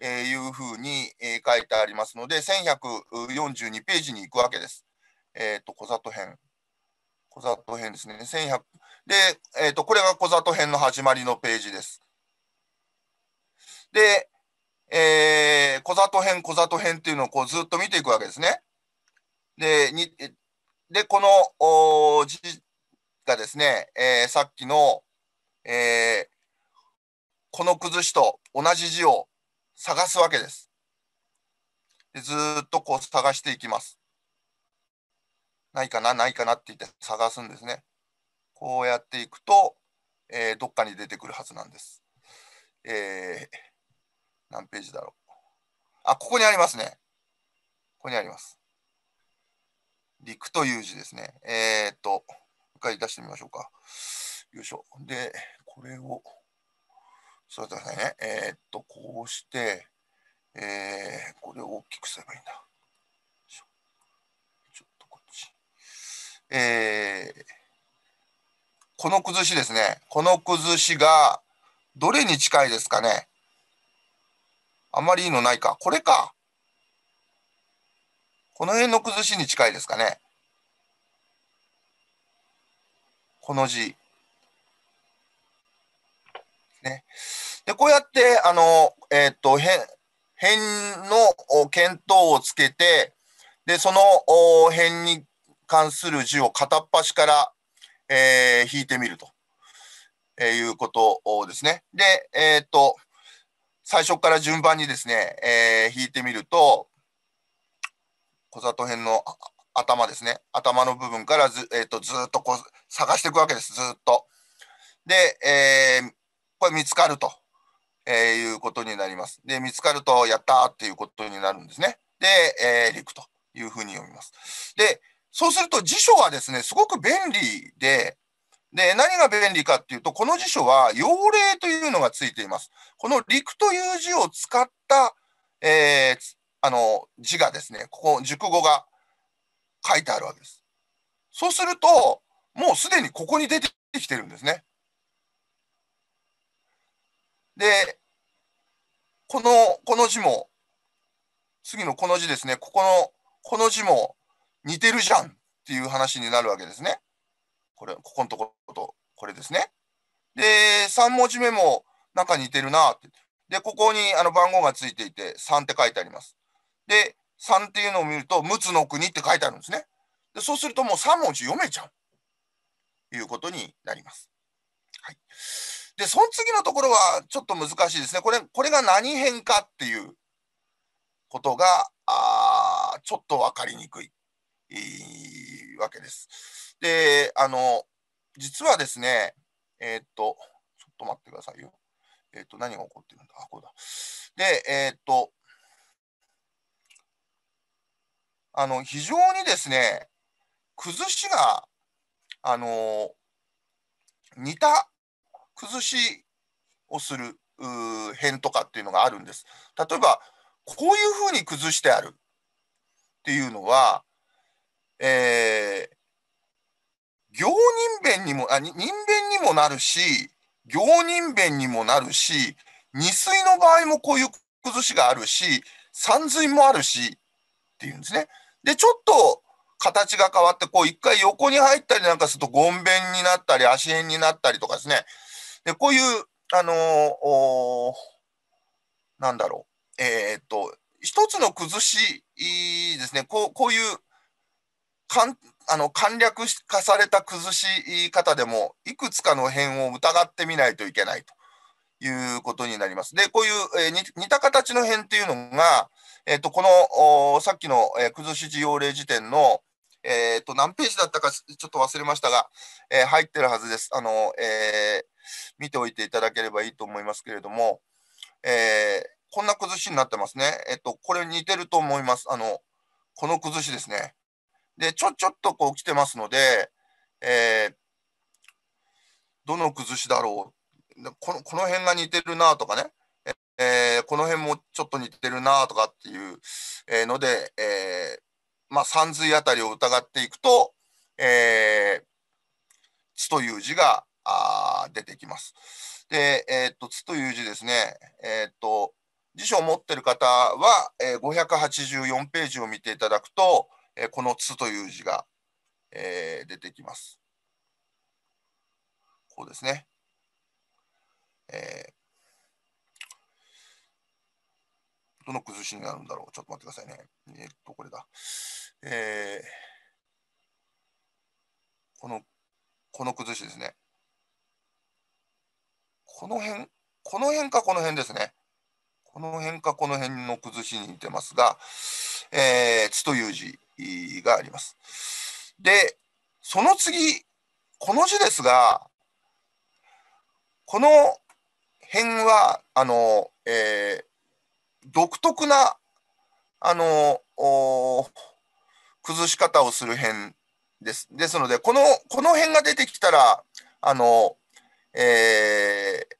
えいうふうに、え書いてありますので、1142ページに行くわけです。えっ、ー、と、小里編。小里編ですね。1100。で、えっ、ー、と、これが小里編の始まりのページです。で、えー、小里編、小里編っていうのをこうずっと見ていくわけですね。で、にでこの字がですね、えー、さっきの、えー、この崩しと同じ字を探すわけです。でずっとこう探していきます。ないかな、ないかなって言って探すんですね。こうやっていくと、えー、どっかに出てくるはずなんです。えー、何ページだろう。あ、ここにありますね。ここにあります。陸という字ですね。えー、っと、一回出してみましょうか。よいしょ。で、これを。それではね、えー、っと、こうして、えー、これを大きくすればいいんだ。ちょっとこっち。えー、この崩しですね。この崩しが、どれに近いですかねあまりいいのないか。これか。この辺の崩しに近いですかねこの字。ね。で、こうやって、あの、えっ、ー、と、辺、辺の見当をつけて、で、その辺に関する字を片っ端から、えー、引いてみると、えー、いうことですね。で、えっ、ー、と、最初から順番にですね、えー、引いてみると、小里編の頭ですね。頭の部分からず,、えーと、とずっとこう探していくわけです、ずっと。で、えー、これ見つかると、えいうことになります。で、見つかると、やったーっていうことになるんですね。で、えー、陸というふうに読みます。で、そうすると辞書はですね、すごく便利で、で、何が便利かっていうと、この辞書は用例というのがついています。この陸という字を使った、えー、あの字がですね、ここ、熟語が書いてあるわけです。そうすると、もうすでにここに出てきてるんですね。で、この、この字も、次のこの字ですね、ここの、この字も似てるじゃんっていう話になるわけですね。これ、ここのところと、これですね。で、3文字目もなんか似てるなって。で、ここにあの番号がついていて、3って書いてあります。で、3っていうのを見ると、陸奥の国って書いてあるんですね。でそうするともう3文字読めちゃう。いうことになります。はい。で、その次のところはちょっと難しいですね。これ、これが何変かっていうことが、あちょっと分かりにくい、えー、わけです。で、あの、実はですね、えー、っと、ちょっと待ってくださいよ。えー、っと、何が起こってるんだあ、こうだ。で、えー、っと、あの、非常にですね、崩しが、あの似た崩しをする辺とかっていうのがあるんです。例えばこういうふうに崩してあるっていうのは、えー、行人弁にもあ人弁にもなるし行人弁にもなるし二水の場合もこういう崩しがあるし三水もあるしっていうんですね。でちょっと形が変わってこう一回横に入ったりなんかするとゴン弁になったり足辺になったりとかですねで、こういう、あのー、なんだろう、えー、っと、一つの崩しですね、こうこういうかんあの簡略化された崩し方でも、いくつかの辺を疑ってみないといけないということになります。で、こういう、えー、似た形の辺っていうのが、えー、っとこのさっきの、え崩し事要例辞典の、えー、っと何ページだったかちょっと忘れましたが、え入ってるはずです。あのえ見ておいていただければいいと思いますけれども、えー、こんな崩しになってますね。えっと、これ似てると思います。あの、この崩しですね。で、ちょ、ちょっとこう来てますので、えー、どの崩しだろう。このこの辺が似てるなとかね、えー、この辺もちょっと似てるなとかっていう、えので、えまあ、三髄あたりを疑っていくと、えー、地という字があ出てきます。で、えっ、と、つという字ですね。えっ、と、辞書を持ってる方は、えー、584ページを見ていただくと、えー、このつという字が、えー、出てきます。こうですね。えー、どの崩しになるんだろうちょっと待ってくださいね。えっ、と、これだ。えー、この、この崩しですね。この辺、この辺かこの辺ですね。この辺かこの辺の崩しに似てますが、えー、つという字があります。で、その次、この字ですが、この辺は、あの、えー、独特な、あの、崩し方をする辺です。ですので、この、この辺が出てきたら、あの、えー、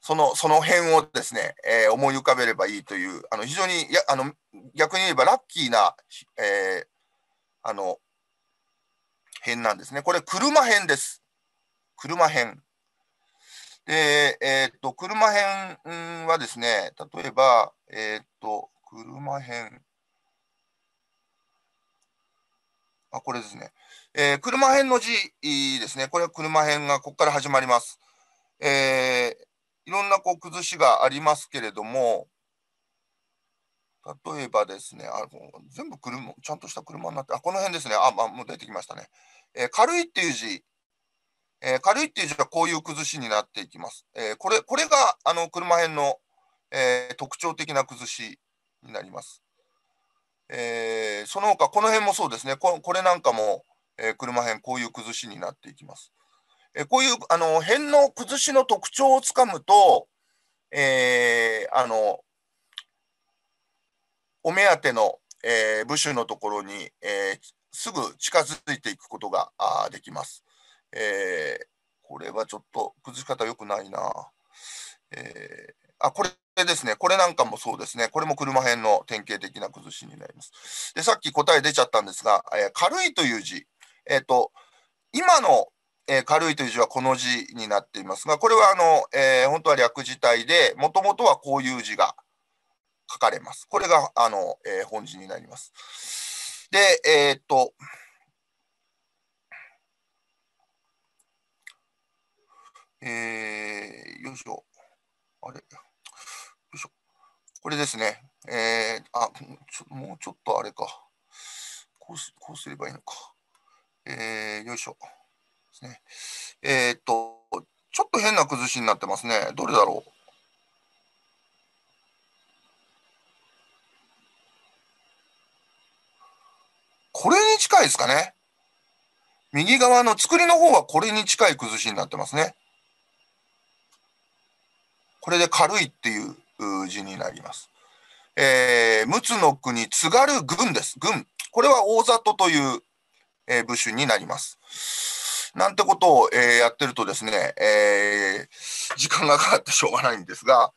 そのその辺をですね、えー、思い浮かべればいいという、あの非常にやあの逆に言えばラッキーな、えー、あの辺なんですね。これ、車編です。車編。で、えっ、と、車編はですね、例えば、えっ、と、車編。あ、これですね。えー、車編の字ですね、これは車編がここから始まります。えー、いろんなこう崩しがありますけれども、例えばですね、あ全部車ちゃんとした車になって、あこの辺ですね、あ、まあ、もう出てきましたね。えー、軽いっていう字、えー、軽いっていう字はこういう崩しになっていきます。えー、これこれがあの車編の、えー、特徴的な崩しになります。えー、その他この辺もそうですねこ、これなんかも、えー、車辺こういう崩しになっていきます。えー、こういうあの辺の崩しの特徴をつかむと、えー、あのお目当ての、えー、部首のところに、えすぐ近づいていくことがあできます、えこれはちょっと崩し方良くないな。えあこれですね、これなんかもそうですね、これも車編の典型的な崩しになります。で、さっき答え出ちゃったんですが、えー、軽いという字、えっ、と、今の、えー、軽いという字はこの字になっていますが、これはあの、えー、本当は略字体で、もともとはこういう字が書かれます。これがあの、えー、本字になります。で、えー、っと、えー、よいしょ、あれ、よいしょ、これですね、えー、あもうちょっとあれかこうす、こうすればいいのか。えー、よいしょ。ですね。えー、っと、ちょっと変な崩しになってますね。どれだろう。これに近いですかね。右側の作りの方はこれに近い崩しになってますね。これで軽いっていう字になります。えー、陸奥に国津軽郡です。郡。これは大里というえー、部首になります。なんてことを、えー、やってるとですね、えー、時間がかかってしょうがないんですが、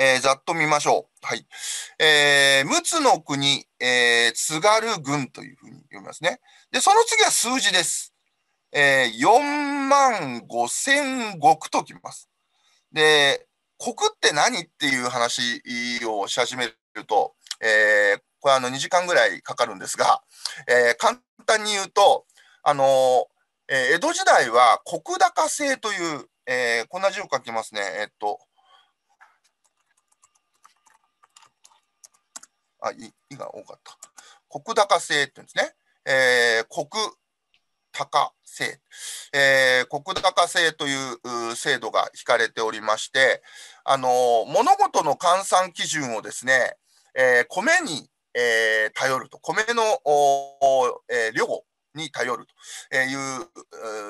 えざっと見ましょう。はい。えー、陸奥の国、え津軽軍というふうに読みますね。で、その次は数字です。え4万5千石ときます。で、国って何っていう話をし始めると、えー、これあの2時間ぐらいかかるんですが、えー、簡単に言うと、あのー、えー、江戸時代は石高制という、えこんな字を書きますね。えっと、あ、い、いが多かった。石高制って言うんですね。えー、国高制、えー、国高制という制度が引かれておりまして、あのー、物事の換算基準をですね、えー、米にえー、頼ると、米の、えー、量に頼るとい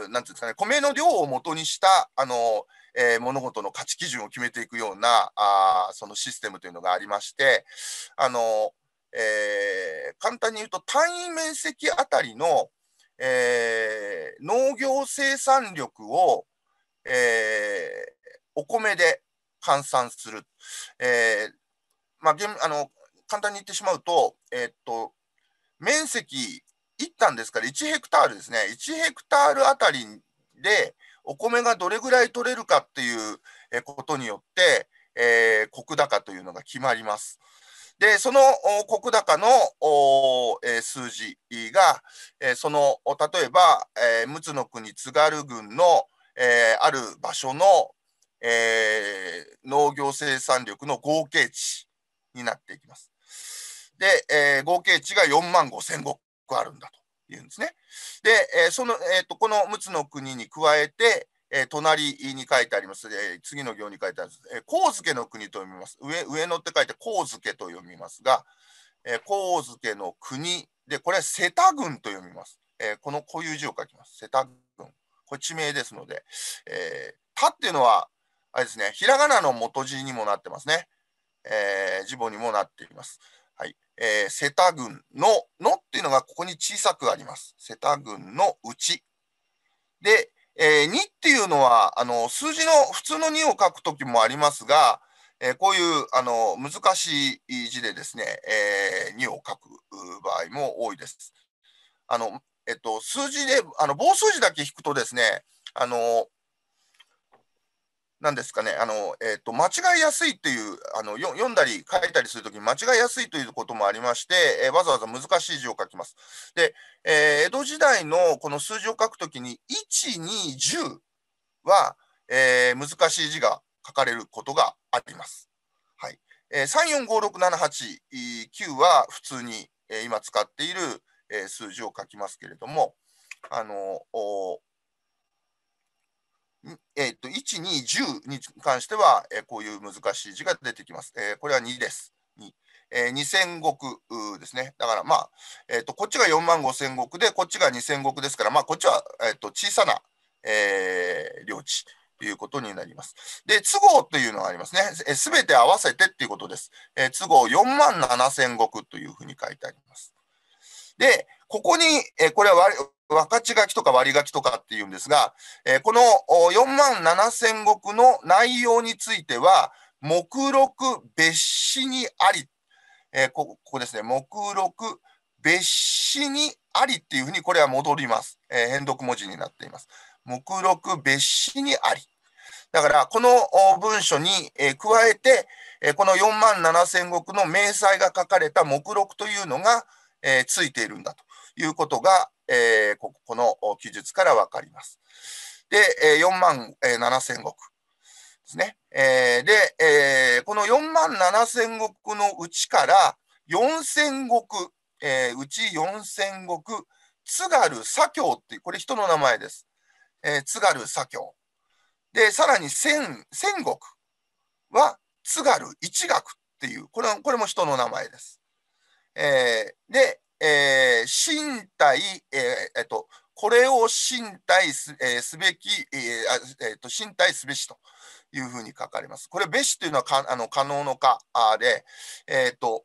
う、なんていうんですかね、米の量をもとにした、あのえー、物事の価値基準を決めていくようなあそのシステムというのがありまして、あのえー、簡単に言うと単位面積あたりの、えー、農業生産力を、えー、お米で換算する。えーまあ、あの簡単に言ってしまうと、えっと、面積1単ですから1ヘクタールですね、1ヘクタールあたりでお米がどれぐらい取れるかっていうことによって、えー、国高というのが決まります。で、その国高の、えー、数字が、えー、その、例えば、えー、陸奥国津軽郡の、えー、ある場所の、えー、農業生産力の合計値になっていきます。で、えー、合計値が4万5千個あるんだというんですね。で、えー、その、えーと、この6つの国に加えて、えー、隣に書いてあります、えー、次の行に書いてあります、えー、光漬の国と読みます。上上野って書いて光漬と読みますが、えー、光漬の国で、これは瀬田郡と読みます。えー、このこういう字を書きます。瀬田郡。これ地名ですので、えー、田っていうのは、あれですね、ひらがなの元字にもなってますね。えー、字母にもなっています。えー、瀬田郡の、のっていうのがここに小さくあります。瀬田郡のうち。で、えー、2っていうのは、あの、数字の、普通の2を書くときもありますが、えー、こういう、あの、難しい字でですね、えー、2を書く場合も多いです。あの、えっと、数字で、あの、棒数字だけ引くとですね、あの、なんですかね、あのえーと、間違いやすいっていうあのよ、読んだり書いたりするときに間違いやすいということもありまして、えー、わざわざ難しい字を書きます。で、えー、江戸時代のこの数字を書くときに、1、2、10は、えー、難しい字が書かれることがあります。はいえー、3、4、5、6、7、8、9は普通に、えー、今使っている、えー、数字を書きますけれども、あのおえー、と、1、2、10に関しては、えー、こういう難しい字が出てきます。えー、これは2です。2えー、2000石ですね。だからまあ、えーと、こっちが4万5000石で、こっちが2000石ですから、まあ、こっちは、えーと、小さな、えー、領地ということになります。で、都合というのがありますね。す、え、べ、て合わせてということです。えー、都合4万7000石というふうに書いてあります。で、ここに、えこれは割分ち書きとか割り書きとかっていうんですが、えこの4万7千石の内容については、目録別紙にあり、えここですね、目録別紙にありっていうふうに、これは戻ります。え変読文字になっています。目録別紙にあり。だから、この文書に加えて、この4万7千石の明細が書かれた目録というのがついているんだと。いうことが、えー、ここの記述から分かります。で、え4万7千石ですね。えー、で、えー、この4万7千石のうちから4千石、えー、うち4千石、津軽左京っていう、これ人の名前です。えー、津軽左京。で、さらに千、千石は津軽一学っていう、これこれも人の名前です。えー、で、えー、身体、えー、えっと、これを身体す,、えー、すべき、えーえーと、身体すべしというふうに書かれます。これ、べしというのはかあの可能のかあで、えっ、ー、と、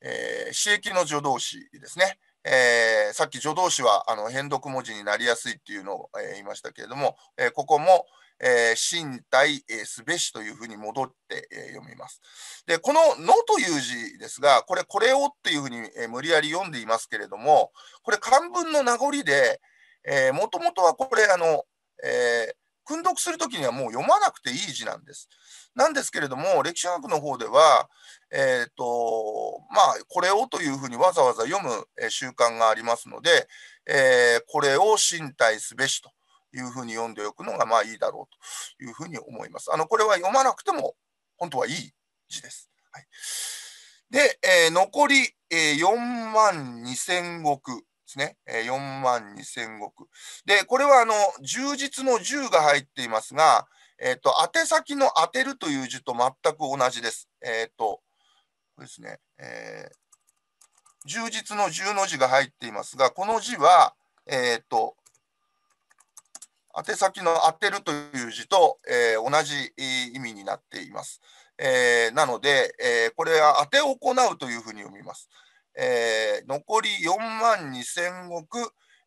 えー、刺激の助動詞ですね。えー、さっき助動詞はあの変読文字になりやすいっていうのを、えー、言いましたけれども、えー、ここも、え身体、えすべしというふうに戻って、え読みます。で、こののという字ですが、これ、これをっていうふうに、え無理やり読んでいますけれども、これ、漢文の名残で、えもともとはこれ、あの、えー、訓読するときにはもう読まなくていい字なんです。なんですけれども、歴史学の方では、えっ、ー、と、まあ、これをというふうにわざわざ読む習慣がありますので、えー、これを身体すべしと。いうふうに読んでおくのがまあいいだろうというふうに思います。あのこれは読まなくても本当はいい字です。はい、で、えー、残り、えー、4万2000石ですね。えー、4万2000石。で、これはあの充実の10が入っていますが、えっ、ー、と、宛先の当てるという字と全く同じです。えっ、ー、と、これですね、えー、充実の10の字が入っていますが、この字は、えっ、ー、と、宛先の「当てる」という字と、えー、同じ意味になっています。えー、なので、えー、これは当て行うというふうに読みます。えー、残り4万2000石、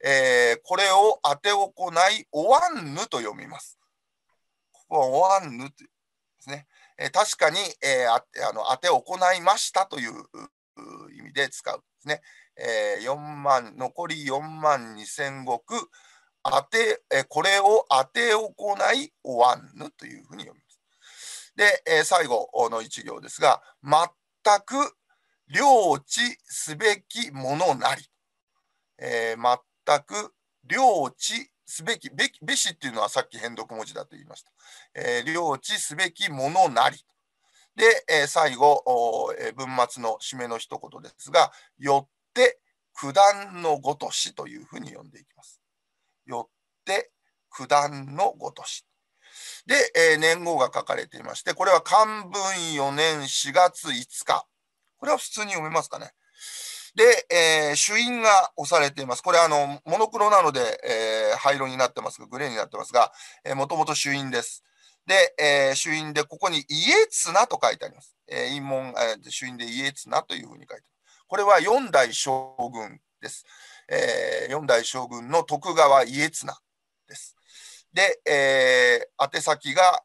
えー、これを当て行い、おわんぬと読みます。ここはおわんぬですね。えー、確かに、えー、ああの当て行いましたという意味で使うんですね。えー、4万残り4万2000石、当て、えこれを当て行い終わんぬというふうに読みます。で、え最後の1行ですが、全く領知すべきものなり。えー、全く領知すべき、べき、べしっていうのはさっき変読文字だと言いました。えー、領知すべきものなり。で、えー、最後、えー、文末の締めの一言ですが、よって九段のごとしというふうに読んでいきます。よって九段のごとし。で、えー、年号が書かれていまして、これは漢文4年4月5日。これは普通に読めますかね。で、えー、朱印が押されています。これ、あの、モノクロなので、えー、灰色になってますが、グレーになってますが、えー、もともと朱印です。で、えー、朱印で、ここに家綱と書いてあります。えー、門、えー、朱印で家綱というふうに書いてあります。これは四代将軍です。えー、四代将軍の徳川家綱です。で、えー、宛先が、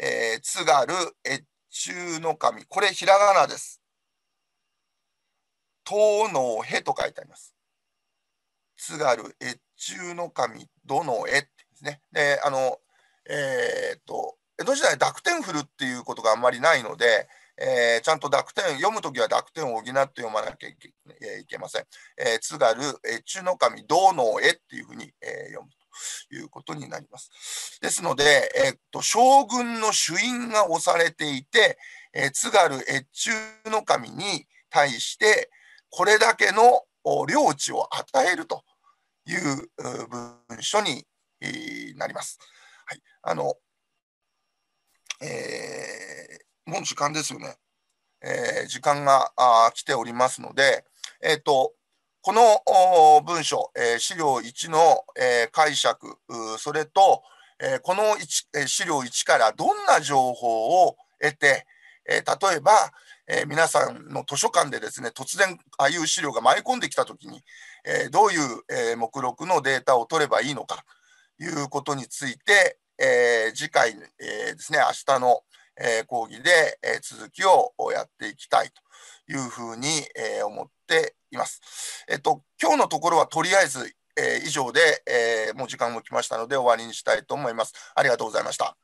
えー、津軽越中の神、これひらがなです。東のへと書いてあります。津軽越中の神、どのへってですね。で、あの、えー、っと、江戸時代濁点振るっていうことがあんまりないので、えー、ちゃんと濁点、読むときは濁点を補って読まなきゃいけ,、ません。えー、津軽、越中の神、道能へっていうふうに、えー、読むということになります。ですので、えー、っと将軍の朱印が押されていて、えー、津軽、越中の神に対して、これだけの領地を与えるという文書になります。はい、あの、えーもう時間ですよね。えー、時間があ来ておりますので、えっ、ー、と、この文書、えー、資料1の、えー、解釈、それと、えー、この1、えー、資料1からどんな情報を得て、えー、例えば、えー、皆さんの図書館でですね、突然、ああいう資料が舞い込んできたときに、えー、どういう、えー、目録のデータを取ればいいのかということについて、えー、次回、えー、ですね、明日の、えー、講義で、え続きをやっていきたいというふうに、え思っています。えっと、今日のところはとりあえず、え以上で、えもう時間も来ましたので終わりにしたいと思います。ありがとうございました。